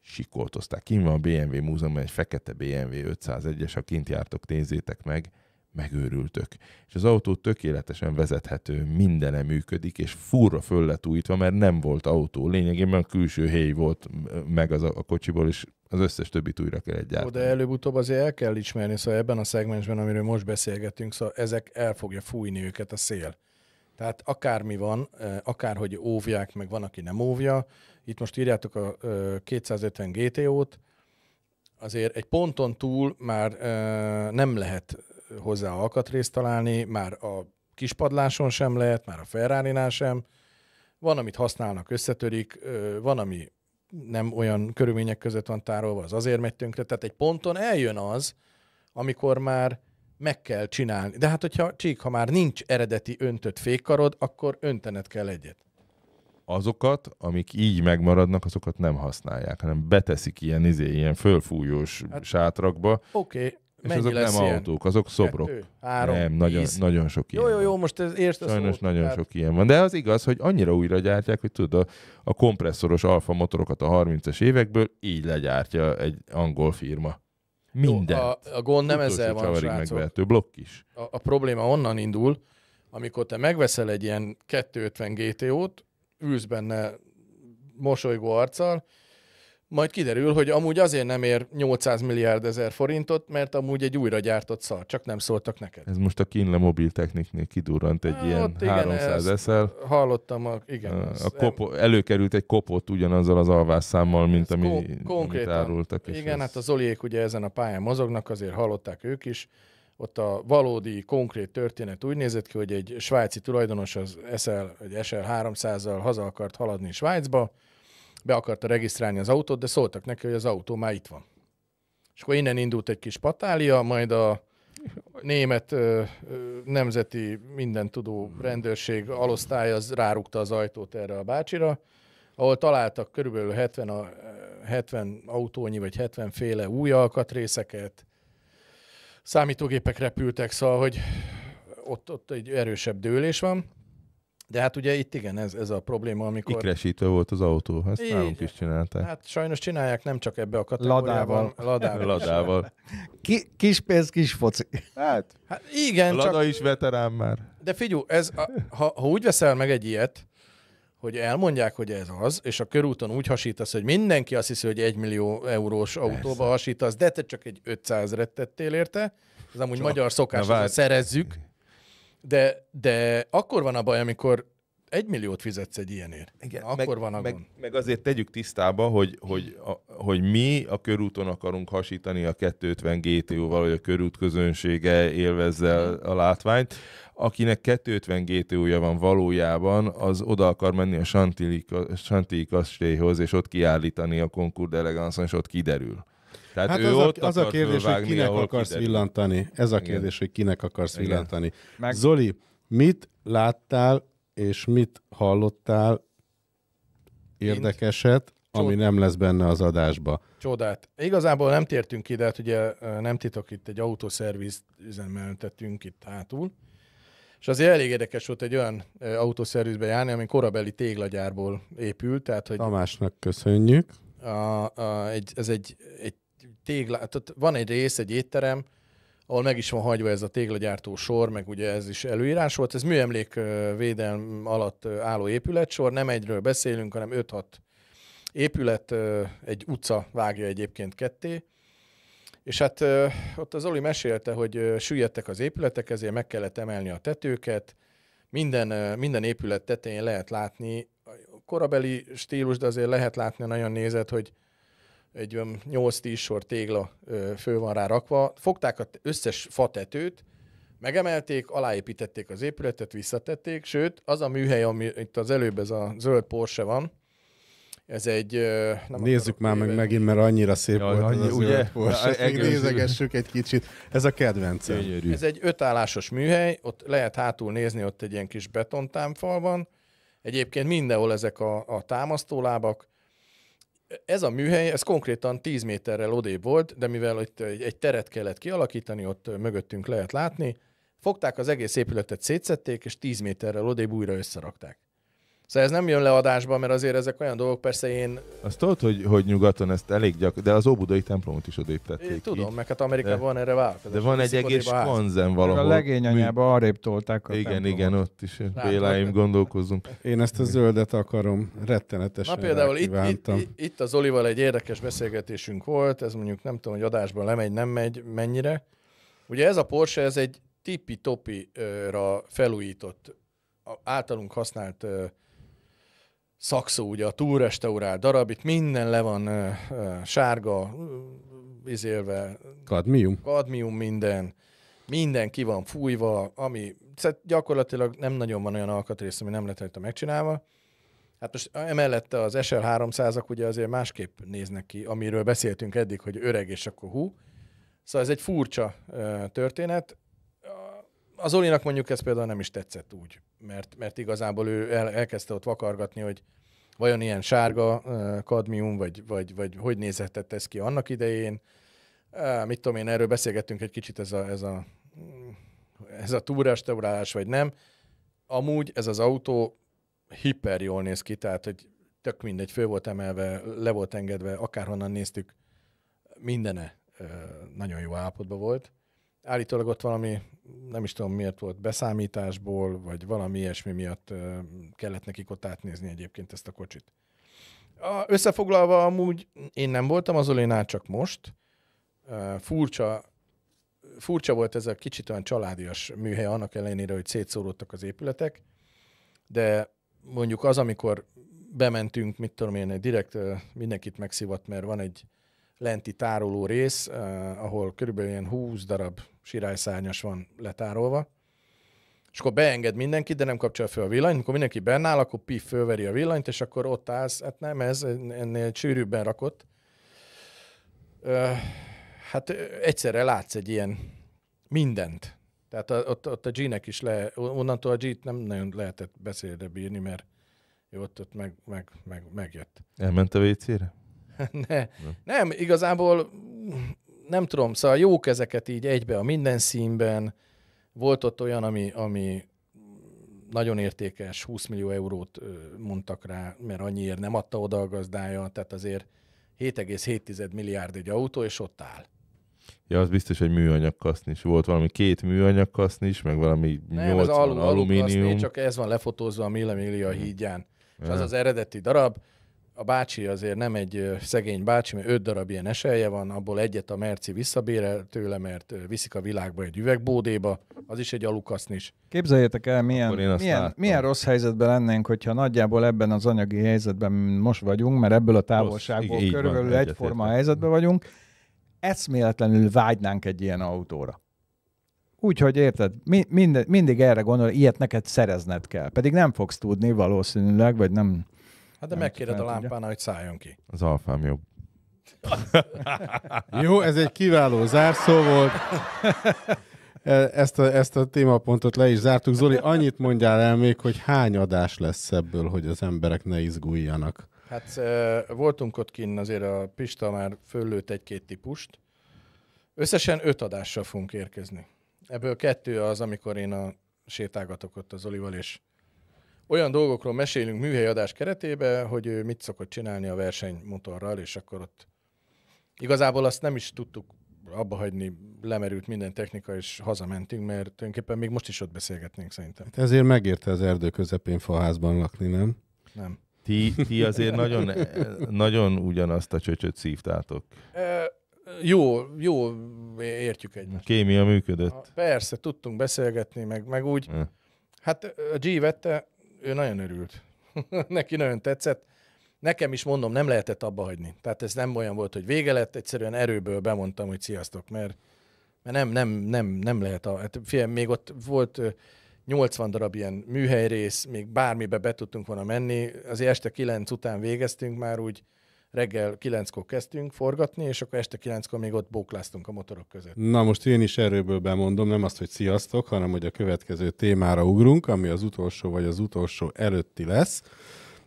sikoltozták. Kim van a BMW múzeumban egy fekete BMW 501-es, ha kint jártok, nézzétek meg megőrültök. És az autó tökéletesen vezethető, mindene működik, és furra föl lett újítva, mert nem volt autó. Lényegében a külső héj volt meg az a, a kocsiból, és az összes többi újra kell gyártani. De előbb-utóbb azért el kell ismerni, szóval ebben a szegmensben, amiről most beszélgetünk, szóval ezek el fogja fújni őket a szél. Tehát akármi van, akárhogy óvják, meg van, aki nem óvja. Itt most írjátok a 250 GTO-t, azért egy ponton túl már nem lehet hozzá alkatrészt találni, már a kispadláson sem lehet, már a ferrari sem. Van, amit használnak, összetörik, van, ami nem olyan körülmények között van tárolva, az azért megy tönkre. Tehát egy ponton eljön az, amikor már meg kell csinálni. De hát, hogyha csík, ha már nincs eredeti öntött fékkarod, akkor öntened kell egyet. Azokat, amik így megmaradnak, azokat nem használják, hanem beteszik ilyen, izé, ilyen fölfújós hát, sátrakba. Oké, okay. És Mennyi azok nem ilyen? autók, azok szobrok. Kettő, három, nem, nagyon, nagyon sok ilyen. Jó, jó, jó, most ez érted. Sajnos szót, nagyon tehát... sok ilyen van. De az igaz, hogy annyira újra gyártják, hogy tudod, a, a kompresszoros alfa motorokat a 30-es évekből így legyártja egy angol firma. Minden. A, a gond nem ezzel van, srácok. Megvehető blokk is. A, a probléma onnan indul, amikor te megveszel egy ilyen 250 GTO-t, ülsz benne mosolygó arccal, majd kiderül, hogy amúgy azért nem ér 800 milliárd ezer forintot, mert amúgy egy újra gyártott szar, csak nem szóltak neked. Ez most a Kínle mobil techniknél kidurrant egy hát, ilyen 300 eszel. Hallottam, a, igen. A, a kopo, Előkerült egy kopot ugyanazzal az alvásszámmal, mint ami, konkrétan, amit árultak. Igen, ez... hát a Zoliék ugye ezen a pályán mozognak, azért hallották ők is. Ott a valódi, konkrét történet úgy nézett ki, hogy egy svájci tulajdonos az SL, egy SL 300 zal haza akart haladni Svájcba, be akarta regisztrálni az autót, de szóltak neki, hogy az autó már itt van. És akkor innen indult egy kis patália, majd a német ö, ö, nemzeti tudó rendőrség alosztály az rárukta az ajtót erre a bácsira, ahol találtak körülbelül 70, a, 70 autónyi vagy 70 féle új alkatrészeket, számítógépek repültek, szóval, hogy ott, ott egy erősebb dőlés van. De hát ugye itt igen, ez, ez a probléma, amikor... Ikresítő volt az autó, ezt így, nálunk is csinálták. Hát sajnos csinálják nem csak ebbe a kategóriában. Ladával. Ladával. Ladával. Ki, kis pénz, kis foci. Hát, hát igen, a Lada csak... is veterán már. De figyú, ez, a, ha, ha úgy veszel meg egy ilyet, hogy elmondják, hogy ez az, és a körúton úgy hasítasz, hogy mindenki azt hiszi, hogy egy millió eurós autóba Persze. hasítasz, de te csak egy 500 rettettél érte, ez amúgy csak. magyar szokás, Na, szerezzük. De, de akkor van a baj, amikor egy milliót fizetsz egy ilyenért. Igen, akkor meg, van a meg, gond. meg azért tegyük tisztába, hogy, hogy, a, hogy mi a körúton akarunk hasítani a 250 GTO-val, hogy a körút közönsége élvezze a látványt. Akinek 250 GTO-ja van valójában, az oda akar menni a Chantilly kastélyhoz, és ott kiállítani a Concours d'Elegance-on, és ott kiderül. Tehát hát ő az, ott a, az a kérdés, hogy kinek akarsz kiderül. villantani. Ez a kérdés, Igen. hogy kinek akarsz Igen. villantani. Meg... Zoli, mit láttál és mit hallottál érdekeset, Mind? ami nem lesz benne az adásba? Csodát. Igazából nem tértünk ide, hát ugye nem titok, itt egy autószerviz üzemeltetünk itt hátul, és azért elég érdekes volt egy olyan autószervizbe járni, ami korabeli téglagyárból épült, tehát hogy... Tamásnak köszönjük. A, a, egy, ez egy, egy tégla, tehát van egy rész, egy étterem, ahol meg is van hagyva ez a téglagyártó sor, meg ugye ez is előírás volt, ez műemlék védelm alatt álló épületsor, nem egyről beszélünk, hanem 5-6 épület, egy utca vágja egyébként ketté, és hát ott az Oli mesélte, hogy süllyedtek az épületek, ezért meg kellett emelni a tetőket, minden, minden épület tetején lehet látni, korabeli stílus, de azért lehet látni nagyon nézet, hogy egy olyan 8-10 sor tégla fő van rá rakva. Fogták az összes fatetőt, megemelték, aláépítették az épületet, visszatették, sőt, az a műhely, ami itt az előbb, ez a zöld Porsche van, ez egy... Nem Nézzük már meg megint, mert annyira szép Jaj, volt annyi, az ugye? Porsche. Még nézegessük egy kicsit. Ez a kedvencem. Ez egy ötállásos műhely, ott lehet hátul nézni, ott egy ilyen kis betontámfal van. Egyébként mindenhol ezek a, a támasztólábak, ez a műhely, ez konkrétan 10 méterrel odébb volt, de mivel itt egy teret kellett kialakítani, ott mögöttünk lehet látni, fogták az egész épületet, szétszették, és 10 méterrel odébb újra összerakták. Szóval ez nem jön le adásba, mert azért ezek olyan dolgok, persze én... Azt tudod, hogy, hogy nyugaton ezt elég gyakran, de az óbudai templomot is odéptették. tették. Én tudom, mert meg hát Amerikában van erre változás. De van egy egész konzen valahol. A legény anyába Mi... arrébb tolták a Igen, templomot. igen, ott is. Rá, Béláim, gondolkozunk. Én ezt a zöldet akarom, rettenetesen Na például itt, itt, itt, az Olival egy érdekes beszélgetésünk volt, ez mondjuk nem tudom, hogy adásban lemegy, nem megy, mennyire. Ugye ez a Porsche, ez egy tipi-topi-ra felújított, általunk használt uh, szakszó, ugye a túlrestaurált darab, itt minden le van ö, ö, sárga, ö, izélve. Kadmium. Kadmium minden. Minden ki van fújva, ami szóval gyakorlatilag nem nagyon van olyan alkatrész, ami nem lett rajta megcsinálva. Hát most emellett az SL300-ak ugye azért másképp néznek ki, amiről beszéltünk eddig, hogy öreg és akkor hú. Szóval ez egy furcsa ö, történet az Olinak mondjuk ez például nem is tetszett úgy, mert, mert igazából ő el, elkezdte ott vakargatni, hogy vajon ilyen sárga kadmium, vagy, vagy, vagy hogy nézhetett ez ki annak idején. mit tudom én, erről beszélgettünk egy kicsit, ez a, ez a, ez a túrestaurálás, vagy nem. Amúgy ez az autó hiper jól néz ki, tehát hogy tök mindegy, fő volt emelve, le volt engedve, akárhonnan néztük, mindene nagyon jó állapotban volt. Állítólag ott valami nem is tudom miért volt beszámításból, vagy valami ilyesmi miatt kellett nekik ott átnézni egyébként ezt a kocsit. A, összefoglalva amúgy én nem voltam az olénál csak most. furcsa, furcsa volt ez a kicsit olyan családias műhely annak ellenére, hogy szétszóródtak az épületek, de mondjuk az, amikor bementünk, mit tudom én, direkt mindenkit megszivat, mert van egy lenti tároló rész, eh, ahol körülbelül ilyen 20 darab sirályszárnyas van letárolva, és akkor beenged mindenki, de nem kapcsol fel a villanyt, amikor mindenki áll, akkor pif, fölveri a villanyt, és akkor ott állsz, hát nem ez, ennél sűrűbben rakott. Hát egyszerre látsz egy ilyen mindent. Tehát a, ott, ott a G-nek is le, onnantól a G-t nem nagyon lehetett beszélre bírni, mert jó, ott, ott meg, meg, meg, megjött. Elment a WC-re? ne. Nem. nem, igazából nem tudom, szóval jók ezeket így egybe a minden színben. Volt ott olyan, ami, ami nagyon értékes, 20 millió eurót mondtak rá, mert annyiért nem adta oda a gazdája, tehát azért 7,7 milliárd egy autó, és ott áll. Ja, az biztos, hogy műanyag is. Volt valami két műanyag is, meg valami nem, 80 ez alu, alumínium. Alu csak ez van lefotózva a Mille Miglia hídján. És az az eredeti darab, a bácsi azért nem egy szegény bácsi, mert öt darab ilyen eselje van, abból egyet a Merci visszabére tőle, mert viszik a világba egy üvegbódéba, az is egy alukasznis. Képzeljétek el, milyen, milyen, milyen rossz helyzetben lennénk, hogyha nagyjából ebben az anyagi helyzetben most vagyunk, mert ebből a távolságból rossz, így, körülbelül van, egyforma értem. helyzetben vagyunk, eszméletlenül vágynánk egy ilyen autóra. Úgyhogy érted, mind, mindig erre gondol, ilyet neked szerezned kell. Pedig nem fogsz tudni valószínűleg, vagy nem, Hát de megkérdez a lámpánál hogy szálljon ki. Az alfám jobb. Jó, ez egy kiváló zárszó volt. E, ezt a, ezt a témapontot le is zártuk. Zoli, annyit mondjál el még, hogy hány adás lesz ebből, hogy az emberek ne izguljanak. Hát voltunk ott kinn, azért a Pista már föllőtt egy-két típust. Összesen öt adással fogunk érkezni. Ebből kettő az, amikor én a sétálgatok ott az Olival, és olyan dolgokról mesélünk műhelyadás keretében, hogy ő mit szokott csinálni a versenymotorral, és akkor ott igazából azt nem is tudtuk abba hagyni, lemerült minden technika, és hazamentünk, mert tulajdonképpen még most is ott beszélgetnénk szerintem. Hát ezért megérte az erdő közepén faházban lakni, nem? Nem. Ti, ti azért nagyon, nagyon ugyanazt a csöcsöt szívtátok. E, jó, jó, értjük egymást. Kémia működött. persze, tudtunk beszélgetni, meg, meg úgy. E. Hát a G vette, ő nagyon örült. Neki nagyon tetszett. Nekem is mondom, nem lehetett abba hagyni. Tehát ez nem olyan volt, hogy vége lett, egyszerűen erőből bemondtam, hogy sziasztok, mert, mert nem, nem, nem, nem lehet. A, hát fiam, még ott volt 80 darab ilyen műhelyrész, még bármibe be tudtunk volna menni. Az este 9 után végeztünk már úgy, reggel kilenckor kezdtünk forgatni, és akkor este kilenckor még ott bókláztunk a motorok között. Na most én is erőből bemondom, nem azt, hogy sziasztok, hanem hogy a következő témára ugrunk, ami az utolsó vagy az utolsó előtti lesz.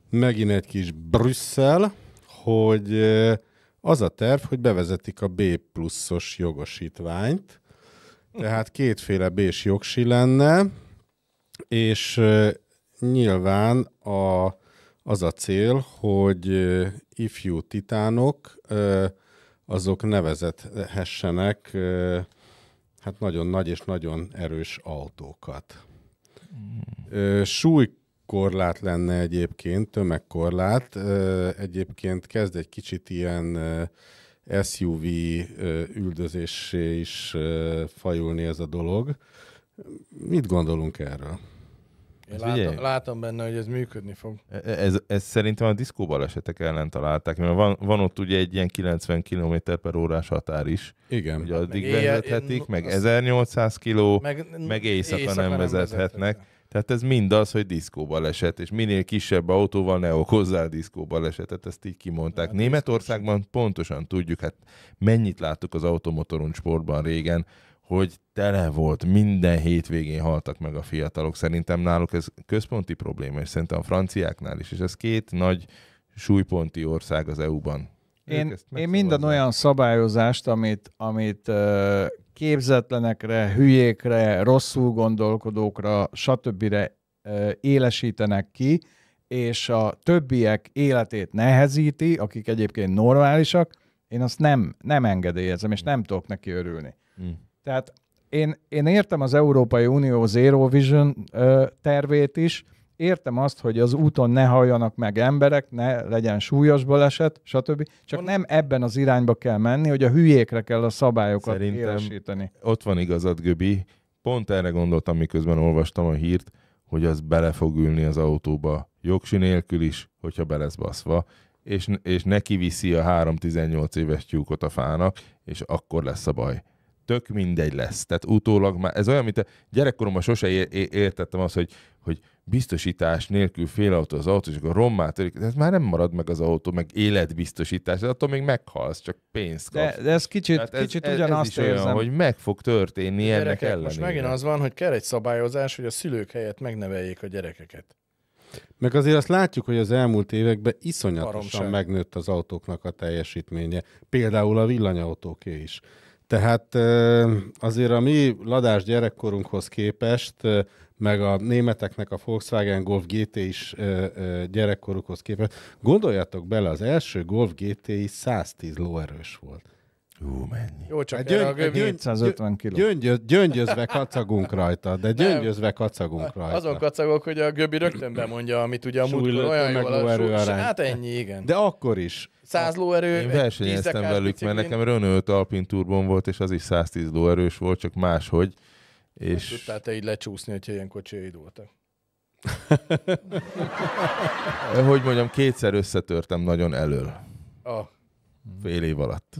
Megint egy kis Brüsszel, hogy az a terv, hogy bevezetik a B pluszos jogosítványt, tehát kétféle B-s jogsi lenne, és nyilván a az a cél, hogy ifjú titánok azok nevezethessenek hát nagyon nagy és nagyon erős autókat. Súlykorlát lenne egyébként, tömegkorlát. Egyébként kezd egy kicsit ilyen SUV üldözésé is fajulni ez a dolog. Mit gondolunk erről? Én látom, ugye? látom benne, hogy ez működni fog. E- e- ez, ez szerintem a diszkó balesetek ellen találták, mert van, van ott ugye egy ilyen 90 km per órás határ is. Igen. Ugye hát addig meg vezethetik, éjjel, meg 1800 kg, meg, meg éjszaka, éjszaka nem, nem vezethetnek. vezethetnek. Tehát ez mind az, hogy diszkóbaleset, és minél kisebb autóval ne okozzál diszkóbalesetet, ezt így kimondták. Hát Németországban pontosan tudjuk, hát mennyit láttuk az automotorunk sportban régen, hogy tele volt, minden hétvégén haltak meg a fiatalok. Szerintem náluk ez központi probléma, és szerintem a franciáknál is, és ez két nagy súlyponti ország az EU-ban. Én, én minden olyan szabályozást, amit, amit képzetlenekre, hülyékre, rosszul gondolkodókra, stb. élesítenek ki, és a többiek életét nehezíti, akik egyébként normálisak, én azt nem, nem engedélyezem, és nem tudok neki örülni. Mm. Tehát én, én értem az Európai Unió Zero Vision ö, tervét is, értem azt, hogy az úton ne halljanak meg emberek, ne legyen súlyos baleset, stb. Csak nem ebben az irányba kell menni, hogy a hülyékre kell a szabályokat Szerintem élesíteni. ott van igazad, Göbi. Pont erre gondoltam, miközben olvastam a hírt, hogy az bele fog ülni az autóba jogsi nélkül is, hogyha be lesz baszva, és, és neki viszi a 3-18 éves tyúkot a fának, és akkor lesz a baj tök mindegy lesz. Tehát utólag már, ez olyan, mint a gyerekkoromban sose é- értettem azt, hogy, hogy biztosítás nélkül autó az autó, és akkor rommá törik, ez már nem marad meg az autó, meg életbiztosítás, de attól még meghalsz, csak pénzt kapsz. De, de ez kicsit, ez, kicsit ez, ugyanazt ez is érzem. Olyan, hogy meg fog történni gyerekek, ennek ellenére. Most megint az van, hogy kell egy szabályozás, hogy a szülők helyett megneveljék a gyerekeket. Meg azért azt látjuk, hogy az elmúlt években iszonyatosan Baromság. megnőtt az autóknak a teljesítménye. Például a villanyautóké is. Tehát azért a mi ladás gyerekkorunkhoz képest, meg a németeknek a Volkswagen Golf GT is gyerekkorukhoz képest, gondoljatok bele, az első Golf GTI 110 lóerős volt. Hú, mennyi. Jó, csak gyöngy, a gömb... 750 kiló. Gyöngyöz, gyöngyözve kacagunk rajta, de gyöngyözve kacagunk rajta. Azon kacagok, hogy a Göbi rögtön bemondja, amit ugye a múltkor olyan jól a súly, Hát ennyi, igen. De akkor is. 100 lóerő. Én versenyeztem velük, mert nekem Renault Alpin Turbon volt, és az is 110 lóerős volt, csak máshogy. És... Nem tudtál te így lecsúszni, hogyha ilyen kocsiaid voltak. hogy mondjam, kétszer összetörtem nagyon elől. Oh. Fél év alatt.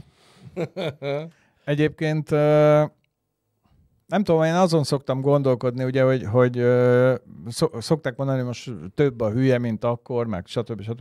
Egyébként nem tudom, én azon szoktam gondolkodni, ugye, hogy, hogy szokták mondani, hogy most több a hülye, mint akkor, meg stb. stb. stb.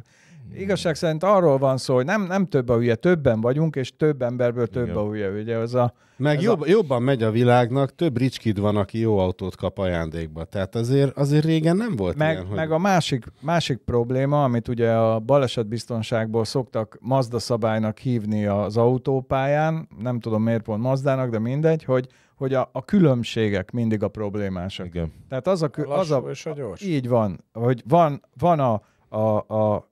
Hmm. Igazság szerint arról van szó, hogy nem, nem több a hülye, többen vagyunk, és több emberből több Igen. a hülye, ugye az a... Meg ez jobb, a... jobban megy a világnak, több ricskid van, aki jó autót kap ajándékba. Tehát azért, azért régen nem volt meg, ilyen, hogy... Meg a másik, másik probléma, amit ugye a balesetbiztonságból szoktak Mazda szabálynak hívni az autópályán, nem tudom miért pont Mazdának, de mindegy, hogy hogy a, a különbségek mindig a problémásak. Igen. Tehát az a, a, az a, és a gyors. így van, hogy van, van a, a, a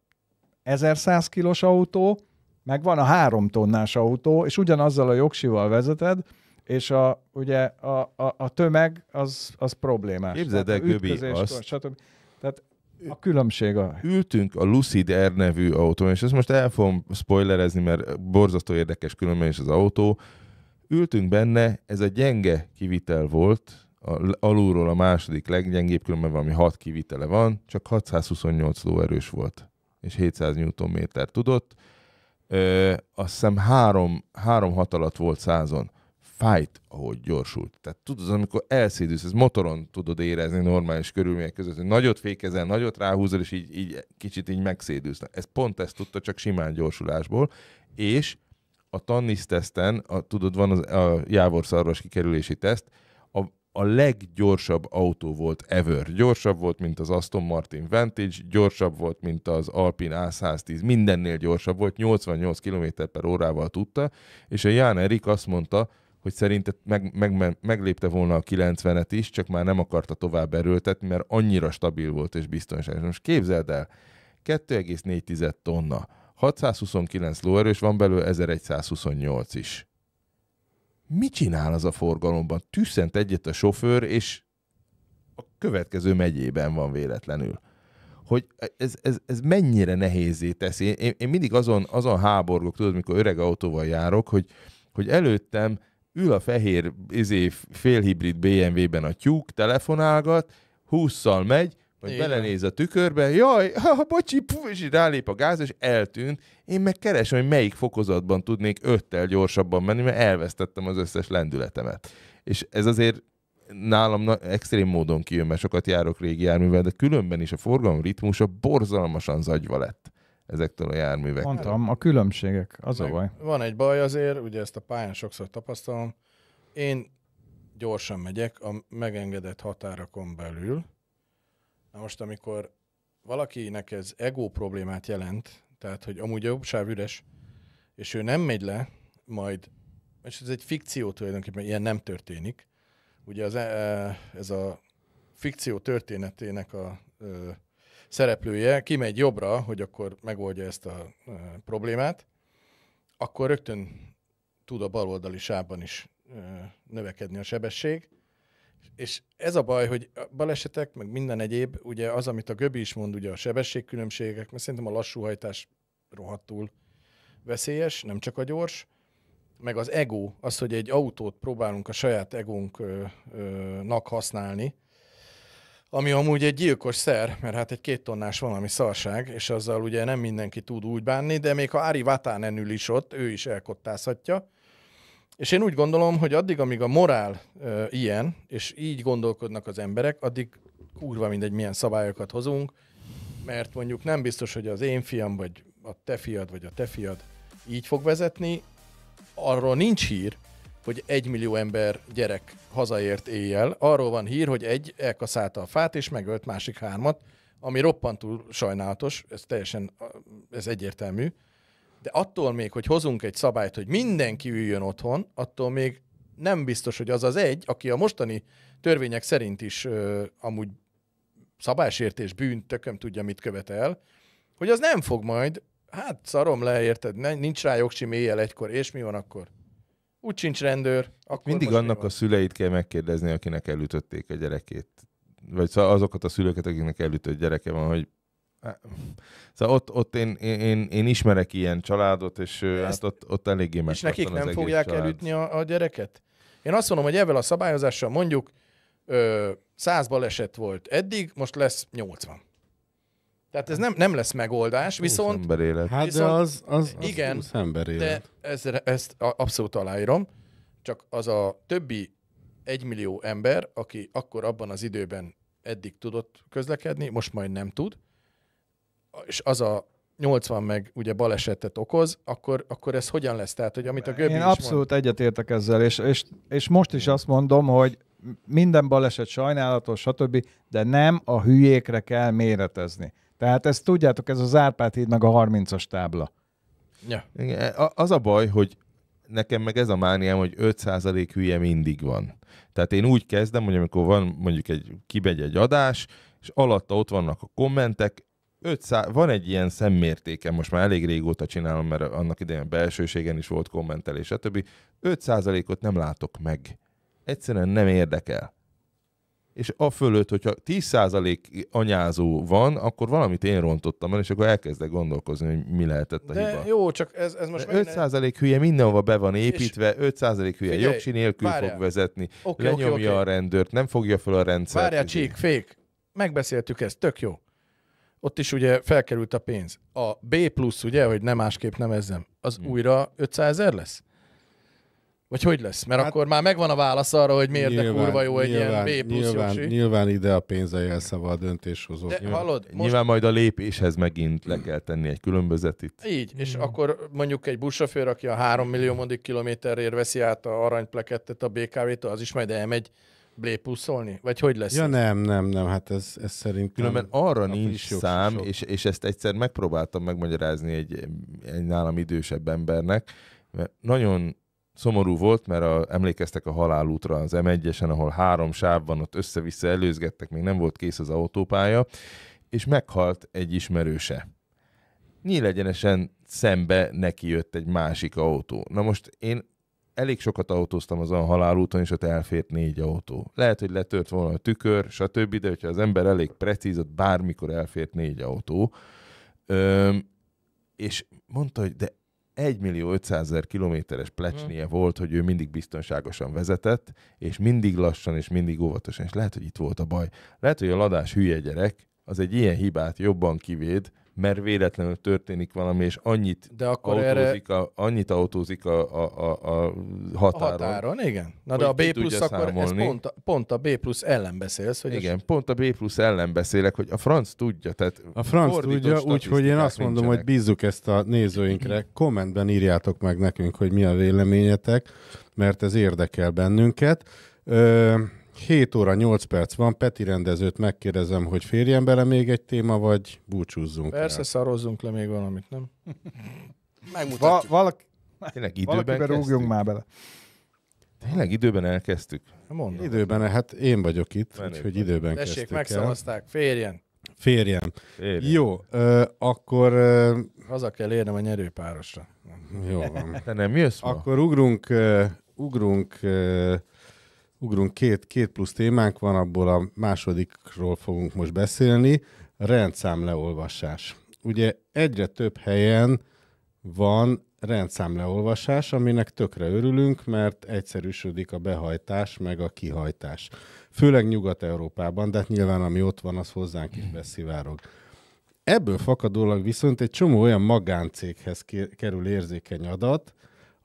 1100 kilós autó, meg van a három tonnás autó, és ugyanazzal a jogsival vezeted, és a, ugye a, a, a tömeg az, az problémás. Képzeld el, Göbi, azt... Stb. Tehát a különbség a... Ültünk a Lucid Air nevű autón, és ezt most el fogom spoilerezni, mert borzasztó érdekes különben is az autó. Ültünk benne, ez a gyenge kivitel volt, a, alulról a második leggyengébb, különben valami 6 kivitele van, csak 628 lóerős volt és 700 Nm tudott. Ö, azt hiszem három, három hat alatt volt százon. Fájt, ahogy gyorsult. Tehát tudod, amikor elszédülsz, ez motoron tudod érezni normális körülmények között, hogy nagyot fékezel, nagyot ráhúzol, és így, így kicsit így megszédülsz. Ez pont ezt tudta, csak simán gyorsulásból. És a Tannis teszten, a, tudod, van az, a jávorszarvas kikerülési teszt, a leggyorsabb autó volt ever. Gyorsabb volt, mint az Aston Martin Vantage, gyorsabb volt, mint az Alpine A110, mindennél gyorsabb volt, 88 km per órával tudta, és a Ján Erik azt mondta, hogy szerinte meg, meg, meglépte volna a 90-et is, csak már nem akarta tovább erőltetni, mert annyira stabil volt és biztonságos. Most képzeld el, 2,4 tonna, 629 lóerős, van belőle 1128 is mit csinál az a forgalomban? Tüsszent egyet a sofőr, és a következő megyében van véletlenül. Hogy ez, ez, ez mennyire nehézé teszi. Én, én mindig azon, azon háborgok, tudod, mikor öreg autóval járok, hogy, hogy előttem ül a fehér izé, félhibrid BMW-ben a tyúk, telefonálgat, 20 megy, hogy Igen. belenéz a tükörbe, jaj, ha, ah, bocsi, puf, és rálép a gáz, és eltűnt. Én meg keresem, hogy melyik fokozatban tudnék öttel gyorsabban menni, mert elvesztettem az összes lendületemet. És ez azért nálam na, extrém módon kijön, mert sokat járok régi járművel, de különben is a forgalom ritmusa borzalmasan zagyva lett ezektől a járművektől. Mondtam, a különbségek, az meg a baj. Van egy baj azért, ugye ezt a pályán sokszor tapasztalom, én gyorsan megyek a megengedett határokon belül, Na most, amikor valakinek ez ego problémát jelent, tehát, hogy amúgy a jobb sáv üres, és ő nem megy le, majd, és ez egy fikció tulajdonképpen, ilyen nem történik. Ugye az, e, e, ez a fikció történetének a szereplője kimegy jobbra, hogy akkor megoldja ezt a e, problémát, akkor rögtön tud a baloldali sávban is növekedni a sebesség, és ez a baj, hogy a balesetek, meg minden egyéb, ugye az, amit a Göbi is mond, ugye a sebességkülönbségek, mert szerintem a lassúhajtás rohadtul veszélyes, nem csak a gyors, meg az ego, az, hogy egy autót próbálunk a saját egónknak használni, ami amúgy egy gyilkos szer, mert hát egy két tonnás valami szarság, és azzal ugye nem mindenki tud úgy bánni, de még ha Ári Vatánen ül is ott, ő is elkottázhatja, és én úgy gondolom, hogy addig, amíg a morál ö, ilyen, és így gondolkodnak az emberek, addig kurva mindegy, milyen szabályokat hozunk, mert mondjuk nem biztos, hogy az én fiam, vagy a te fiad, vagy a te fiad így fog vezetni, arról nincs hír, hogy egy millió ember gyerek hazaért éjjel. Arról van hír, hogy egy elkaszálta a fát, és megölt másik hármat, ami roppantul sajnálatos, ez teljesen, ez egyértelmű, de attól még, hogy hozunk egy szabályt, hogy mindenki üljön otthon, attól még nem biztos, hogy az az egy, aki a mostani törvények szerint is ö, amúgy szabálysértés, bűn, tököm tudja, mit követel, hogy az nem fog majd, hát szarom le, érted, ne, nincs rá jogsim éjjel egykor, és mi van akkor? Úgy sincs rendőr. Akkor Mindig annak a szüleit kell megkérdezni, akinek elütötték a gyerekét. Vagy szóval azokat a szülőket, akiknek elütött gyereke van, hogy Szóval ott, ott én, én, én, ismerek ilyen családot, és Ezt, hát ott, ott eléggé meg. És nekik nem fogják család. elütni a, a gyereket? Én azt mondom, hogy ezzel a szabályozással mondjuk ö, 100 baleset volt eddig, most lesz 80. Tehát ez nem, nem lesz megoldás, viszont... Emberélet. Hát viszont, de az, az, az igen, emberélet. de ez, ezt abszolút aláírom, csak az a többi egymillió ember, aki akkor abban az időben eddig tudott közlekedni, most majd nem tud, és az a 80 meg ugye balesetet okoz, akkor, akkor ez hogyan lesz? Tehát, hogy amit a Göbi Én abszolút mond... egyetértek ezzel, és, és, és most is azt mondom, hogy minden baleset sajnálatos, stb., de nem a hülyékre kell méretezni. Tehát ezt tudjátok, ez az Árpád híd meg a 30-as tábla. Ja. Igen, e, az a baj, hogy nekem meg ez a mániám, hogy 5% hülye mindig van. Tehát én úgy kezdem, hogy amikor van mondjuk egy, kibegy egy adás, és alatta ott vannak a kommentek, 500, van egy ilyen szemmértéke, most már elég régóta csinálom, mert annak idején belsőségen is volt kommentelés, stb. 5%-ot nem látok meg. Egyszerűen nem érdekel. És a fölött, hogyha 10% anyázó van, akkor valamit én rontottam el, és akkor elkezdek gondolkozni, hogy mi lehetett a De hiba. jó, csak ez, ez most... De 5% ne... hülye mindenhova be van építve, 5% hülye figyelj, jogsi nélkül várjál. fog vezetni, okay, lenyomja okay, okay. a rendőrt, nem fogja fel a rendszert. Várjál, csík, fék, megbeszéltük ezt, tök jó ott is ugye felkerült a pénz. A B plusz, ugye, hogy nem másképp nevezzem, az hmm. újra 500 ezer lesz? Vagy hogy lesz? Mert hát, akkor már megvan a válasz arra, hogy miért nyilván, de kurva jó egy nyilván, ilyen B plusz nyilván, nyilván ide a pénzzel jelszava a döntéshozó. De, nyilván, hallod, most... nyilván majd a lépéshez megint le kell tenni egy különbözetit. Így, és hmm. akkor mondjuk egy buszsofőr, aki a 3 millió mondik kilométerért veszi át a aranyplekettet a BKV-től, az is majd elmegy blépuszolni? Vagy hogy lesz? Ja ez? nem, nem, nem, hát ez, ez szerintem... Különben arra nincs szám, sok. és, és ezt egyszer megpróbáltam megmagyarázni egy, egy nálam idősebb embernek, mert nagyon szomorú volt, mert a, emlékeztek a halálútra az M1-esen, ahol három sáv van, ott össze-vissza előzgettek, még nem volt kész az autópálya, és meghalt egy ismerőse. Nyílegyenesen szembe neki jött egy másik autó. Na most én elég sokat autóztam azon a halálúton, és ott elfért négy autó. Lehet, hogy letört volna a tükör, stb., de hogyha az ember elég precíz, ott bármikor elfért négy autó. Öm, és mondta, hogy de 1 millió 500 ezer kilométeres plecsnie hmm. volt, hogy ő mindig biztonságosan vezetett, és mindig lassan, és mindig óvatosan, és lehet, hogy itt volt a baj. Lehet, hogy a ladás hülye gyerek, az egy ilyen hibát jobban kivéd, mert véletlenül történik valami, és annyit de akkor autózik, erre... a, annyit autózik a, a, a, a határon. A határon, igen. Na de a B plusz akkor ez pont, a, pont a B plusz ellen beszélsz. Hogy igen, ez... pont a B plusz ellen beszélek, hogy a franc tudja. Tehát a franc tudja, úgyhogy én azt mondom, nincsenek. hogy bízzuk ezt a nézőinkre. Kommentben írjátok meg nekünk, hogy mi a véleményetek, mert ez érdekel bennünket. Ö- 7 óra 8 perc van, Peti rendezőt megkérdezem, hogy férjen bele még egy téma, vagy búcsúzzunk Persze el. szarozzunk le még valamit, nem? Megmutatjuk. Va- valaki, Tényleg időben rúgjunk már bele. Tényleg időben elkezdtük? Mondom. Időben, hát én vagyok itt, Menő, úgyhogy időben Tessék, kezdtük megszavazták, el. férjen. Férjem. Férjem. Jó, ö, akkor... Ö... Haza kell érnem a nyerőpárosra. Jó van. Te nem jössz ma? Akkor ugrunk, ö, ugrunk ö, ugrunk, két, két plusz témánk van, abból a másodikról fogunk most beszélni, rendszámleolvasás. Ugye egyre több helyen van rendszámleolvasás, aminek tökre örülünk, mert egyszerűsödik a behajtás, meg a kihajtás. Főleg Nyugat-Európában, de hát nyilván ami ott van, az hozzánk is beszivárog. Ebből fakadólag viszont egy csomó olyan magáncéghez kerül érzékeny adat,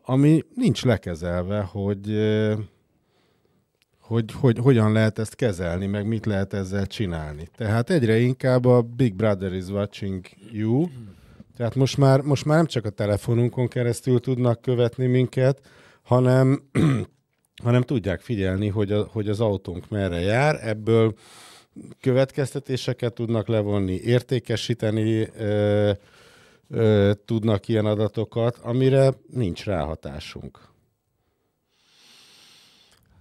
ami nincs lekezelve, hogy hogy, hogy hogyan lehet ezt kezelni, meg mit lehet ezzel csinálni. Tehát egyre inkább a Big Brother is watching you, tehát most már, most már nem csak a telefonunkon keresztül tudnak követni minket, hanem, hanem tudják figyelni, hogy, a, hogy az autónk merre jár, ebből következtetéseket tudnak levonni, értékesíteni ö, ö, tudnak ilyen adatokat, amire nincs ráhatásunk.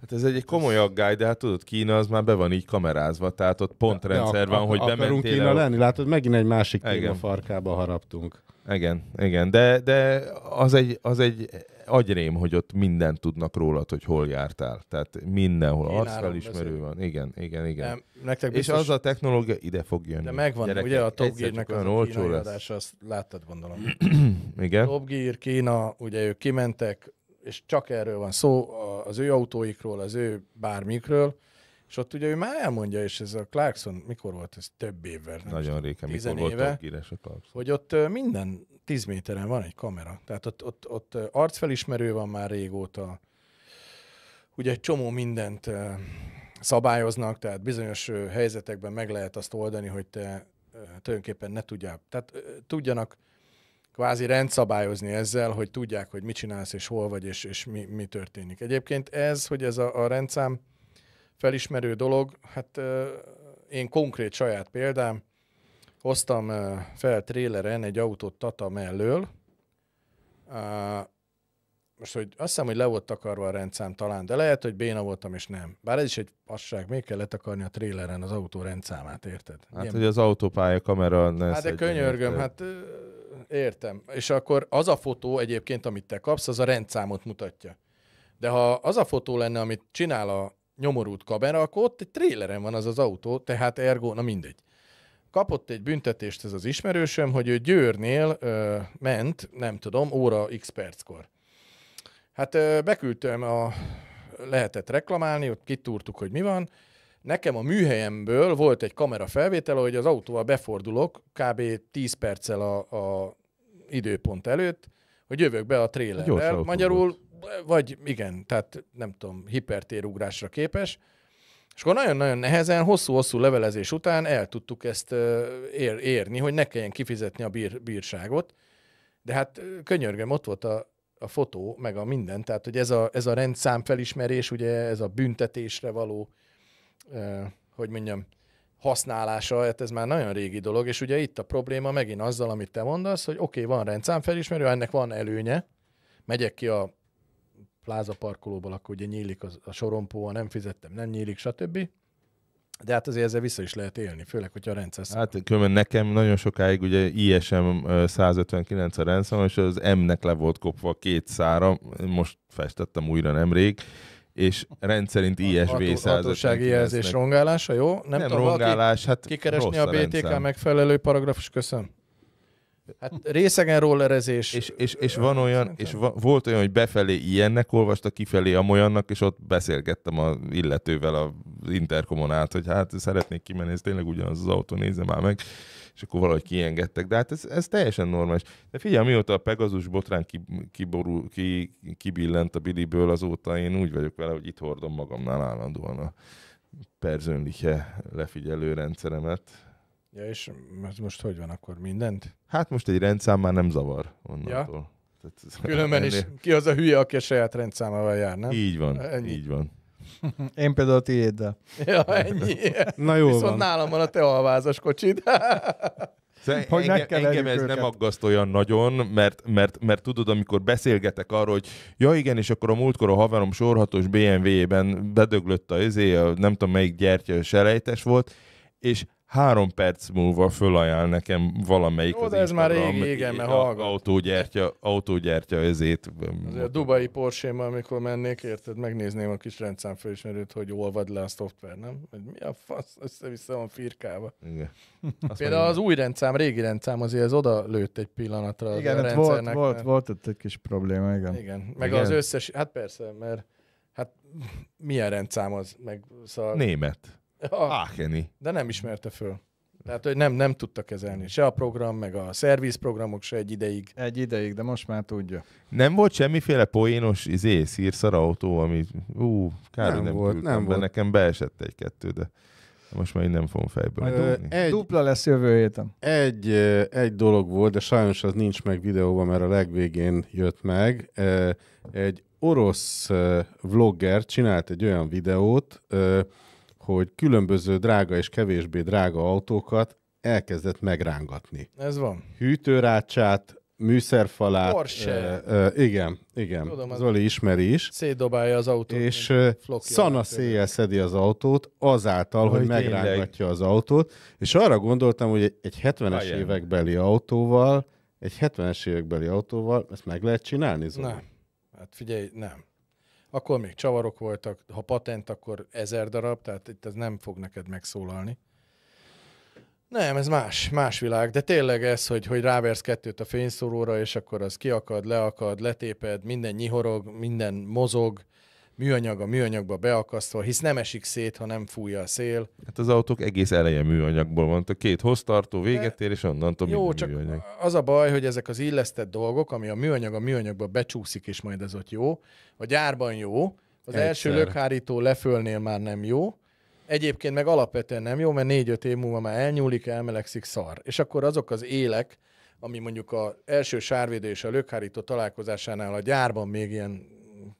Hát ez egy, egy komoly aggály, de hát tudod, Kína az már be van így kamerázva, tehát ott pont rendszer van, hogy bementél Akarunk Kína el... lenni, látod, megint egy másik téma farkába haraptunk. Igen, igen, de, de az, egy, az egy agyrém, hogy ott mindent tudnak rólad, hogy hol jártál. Tehát mindenhol az felismerő van. Igen, igen, igen. Nem, nektek És az a technológia ide fog jönni. De megvan, Gyerekek, ugye a Top Gear-nek az a kínai adása, azt láttad gondolom. igen. Top Gear, Kína, ugye ők kimentek, és csak erről van szó, az ő autóikról, az ő bármikről, és ott ugye ő már elmondja, és ez a Clarkson, mikor volt ez? Több évvel. Nem Nagyon régen, mikor éve, volt híres a Clarkson. Hogy ott minden tíz méteren van egy kamera. Tehát ott, ott, ott arcfelismerő van már régóta. Ugye egy csomó mindent szabályoznak, tehát bizonyos helyzetekben meg lehet azt oldani, hogy te tulajdonképpen ne tudjál. Tehát tudjanak kvázi rendszabályozni ezzel, hogy tudják, hogy mit csinálsz, és hol vagy, és, és mi, mi történik. Egyébként ez, hogy ez a, a rendszám felismerő dolog, hát euh, én konkrét saját példám, hoztam euh, fel tréleren egy autót Tata mellől, uh, most, hogy azt hiszem, hogy le volt takarva a rendszám talán, de lehet, hogy béna voltam, és nem. Bár ez is egy passág, még kell letakarni a tréleren az autó rendszámát, érted? Hát, Ilyen... hogy az autópálya kamera... Ne hát de könyörgöm, hát Értem. És akkor az a fotó egyébként, amit te kapsz, az a rendszámot mutatja. De ha az a fotó lenne, amit csinál a nyomorult kamera, akkor ott egy tréleren van az az autó, tehát ergo, na mindegy. Kapott egy büntetést ez az ismerősöm, hogy ő Győrnél ö, ment, nem tudom, óra x perckor. Hát ö, beküldtem a lehetett reklamálni, ott kitúrtuk, hogy mi van. Nekem a műhelyemből volt egy kamera felvétel, hogy az autóval befordulok, kb. 10 perccel a, a időpont előtt, hogy jövök be a trélerrel. Magyarul, vagy igen, tehát nem tudom, hipertérugrásra képes, és akkor nagyon-nagyon nehezen, hosszú-hosszú levelezés után el tudtuk ezt ér, érni, hogy ne kelljen kifizetni a bír, bírságot. De hát könyörgöm, ott volt a, a fotó, meg a minden, tehát hogy ez a, ez a rendszámfelismerés, ugye ez a büntetésre való, hogy mondjam, használása, hát ez már nagyon régi dolog, és ugye itt a probléma megint azzal, amit te mondasz, hogy oké, okay, van rendszámfelismerő, ennek van előnye, megyek ki a pláza parkolóból, akkor ugye nyílik az, a sorompó, ha nem fizettem, nem nyílik, stb. De hát azért ezzel vissza is lehet élni, főleg, hogyha a rendszer szám. Hát különben nekem nagyon sokáig ugye ISM 159 a rendszám, és az M-nek le volt kopva két szára, most festettem újra nemrég, és rendszerint ISV százalék. jelzés rongálása, jó? Nem, nem rongálás, hát kikeresni a BTK rendszám. megfelelő paragrafus, köszönöm. Hát részegen rollerezés. És, és, és van olyan, és va, volt olyan, hogy befelé ilyennek olvasta, kifelé amolyannak, és ott beszélgettem a illetővel az interkomon át, hogy hát szeretnék kimenni, ez tényleg ugyanaz az autó, nézze már meg és akkor valahogy kiengedtek. De hát ez, ez teljesen normális. De figyelj, mióta a Pegasus botrán ki, kiborul, ki, kibillent a Biliből, azóta én úgy vagyok vele, hogy itt hordom magamnál állandóan a perzönliche lefigyelő rendszeremet. Ja, és most hogy van akkor mindent? Hát most egy rendszám már nem zavar onnantól. Ja. Különben ennél... is ki az a hülye, aki a saját rendszámával jár, nem? Így van, Ennyi. így van. Én például a tiéddel. Ja, ennyi. Na jó Viszont van. nálam van a te alvázas kocsid. Szóval hogy engem, engem ez őket. nem aggaszt olyan nagyon, mert, mert, mert tudod, amikor beszélgetek arról, hogy ja igen, és akkor a múltkor a haverom sorhatós BMW-ben bedöglött a, izé, a nem tudom melyik gyertya selejtes volt, és három perc múlva fölajánl nekem valamelyik Jó, az de ez már rég, igen, mert hallgat. Autógyártya, autógyártya ezért. Az a dubai porsche amikor mennék, érted, megnézném a kis felismerőt, hogy olvad le a szoftver, nem? Hogy mi a fasz, össze-vissza van firkálva. Igen. Azt Például az új rendszám, régi rendszám azért ez oda lőtt egy pillanatra igen, a hát rendszernek. Volt, volt, volt ott egy kis probléma, igen. Igen, meg igen. az összes, hát persze, mert hát milyen rendszám az, meg szóval... Német. A, Ákeni. De nem ismerte föl. Tehát, hogy nem, nem tudta kezelni se a program, meg a szervizprogramok se egy ideig. Egy ideig, de most már tudja. Nem volt semmiféle poénos izé, szírszar autó, ami ú, kár, nem, nem volt, küldtem, nem volt. nekem beesett egy-kettő, de most már én nem fogom fejből Majd egy, Dupla lesz jövő héten. Egy, egy dolog volt, de sajnos az nincs meg videóban, mert a legvégén jött meg. Egy orosz vlogger csinált egy olyan videót, hogy különböző drága és kevésbé drága autókat elkezdett megrángatni. Ez van. Hűtőrácsát, műszerfalát. Porsche. Uh, uh, igen, igen. Tudom, Zoli ismeri is. Szétdobálja az autót. És uh, szana széjjel szedi az autót azáltal, hogy, hogy megrángatja az autót. És arra gondoltam, hogy egy, 70-es évekbeli autóval, egy 70-es évekbeli autóval ezt meg lehet csinálni, Zoli? Nem. Hát figyelj, nem. Akkor még csavarok voltak, ha patent, akkor ezer darab, tehát itt ez nem fog neked megszólalni. Nem, ez más, más világ, de tényleg ez, hogy, hogy ráversz kettőt a fényszóróra, és akkor az kiakad, leakad, letéped, minden nyihorog, minden mozog, műanyag a műanyagba beakasztva, hisz nem esik szét, ha nem fújja a szél. Hát az autók egész eleje műanyagból van, a két hoztartó véget ér, és onnantól Jó, csak műanyag. az a baj, hogy ezek az illesztett dolgok, ami a műanyag a műanyagba becsúszik, és majd ez ott jó, a gyárban jó, az Egyszer. első lökhárító lefölnél már nem jó, egyébként meg alapvetően nem jó, mert négy-öt év múlva már elnyúlik, elmelegszik szar. És akkor azok az élek, ami mondjuk az első sárvédő és a lökhárító találkozásánál a gyárban még ilyen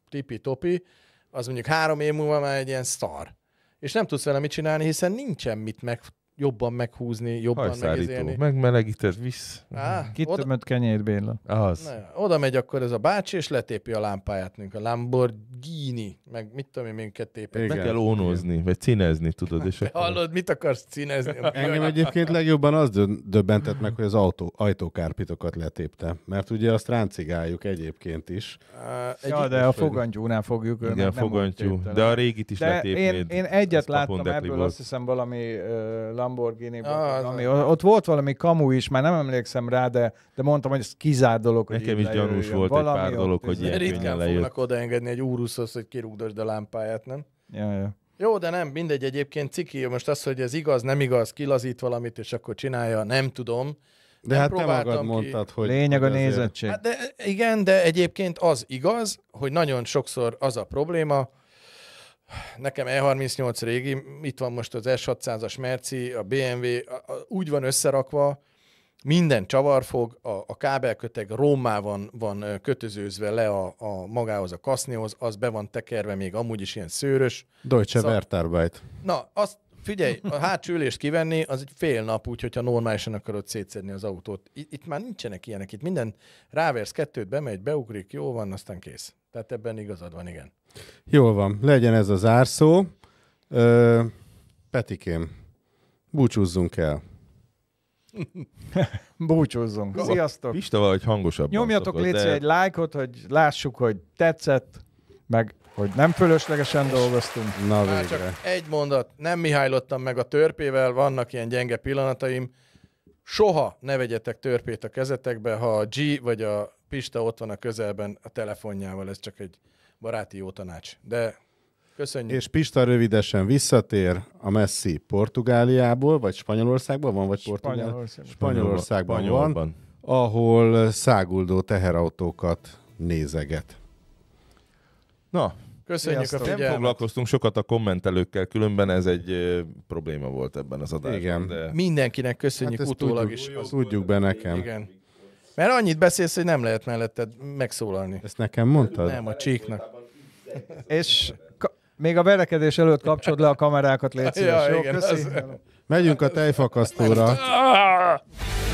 tipi-topi, az mondjuk három év múlva már egy ilyen szar. És nem tudsz vele mit csinálni, hiszen nincsen mit meg jobban meghúzni, jobban megizélni. Megmelegíted, visz. Á, mhm. Kitömött kenyér, Béla. Az. Na, oda megy akkor ez a bácsi, és letépi a lámpáját, mink a Lamborghini, meg mit tudom én, minket tépet. Meg kell ónozni, vagy cínezni, tudod. És akkor... Hallod, mit akarsz cínezni? Engem egyébként legjobban az döbbentett meg, hogy az autó, ajtókárpitokat letépte, mert ugye azt ráncigáljuk egyébként is. Uh, ja, de a fogantyúnál fogjuk. Igen, nem fogantyú, de a régit is de letépnéd. Én, én egyet láttam ebből, azt hiszem valami uh, Lamborghini, ah, ami, ott volt valami kamu is, már nem emlékszem rá, de, de mondtam, hogy ez kizár dolog, hogy Nekem is gyanús volt valami egy pár dolog, hogy ilyen Ritkán lejött. fognak odaengedni egy úruszhoz, hogy kirúgdasd a lámpáját, nem? Ja, ja. Jó, de nem, mindegy egyébként ciki, most az, hogy ez igaz, nem igaz, kilazít valamit, és akkor csinálja, nem tudom. De nem hát te magad ki. mondtad, hogy... Lényeg a nézettség. Hát de, igen, de egyébként az igaz, hogy nagyon sokszor az a probléma, Nekem E38 régi, itt van most az S600-as Merci, a BMW, a, a, úgy van összerakva, minden csavarfog, a, a kábelköteg rommá van, van kötözőzve le a, a magához, a kasznihoz, az be van tekerve még amúgy is ilyen szőrös. Deutsche szóval... Wertarbeit. Na, azt figyelj, a hátsó ülést kivenni, az egy fél nap, úgyhogy ha normálisan akarod szétszedni az autót. Itt, itt már nincsenek ilyenek, itt minden ráversz kettőt, bemegy, beugrik, jó van, aztán kész. Tehát ebben igazad van, igen. Jól van, legyen ez a zárszó. Ö, Petikém, búcsúzzunk el. Búcsúzzunk. Sziasztok. Pista valahogy hangosabb. Nyomjatok szokott, létre de... egy lájkot, hogy lássuk, hogy tetszett, meg hogy nem fölöslegesen dolgoztunk. Na végre. csak egy mondat, nem mihálylottam meg a törpével, vannak ilyen gyenge pillanataim. Soha ne vegyetek törpét a kezetekbe, ha a G vagy a Pista ott van a közelben a telefonjával, ez csak egy baráti jó tanács. De köszönjük. És Pista rövidesen visszatér a Messi Portugáliából, vagy Spanyolországban van, vagy Portugál? Spanyolországban, Spanyolországban, van, ahol száguldó teherautókat nézeget. Na, Köszönjük Sziasztok. a figyelmet. Nem foglalkoztunk sokat a kommentelőkkel, különben ez egy probléma volt ebben az adásban. Igen. De... Mindenkinek köszönjük hát utólag tudjuk, is. Azt tudjuk be nekem. Igen. Mert annyit beszélsz, hogy nem lehet melletted megszólalni. Ezt nekem mondtad? Nem, a csíknak. És ka- még a berekedés előtt kapcsolod le a kamerákat, légy szíves. Ja, jó, igen, köszi. Az... Megyünk a tejfakasztóra. Ah!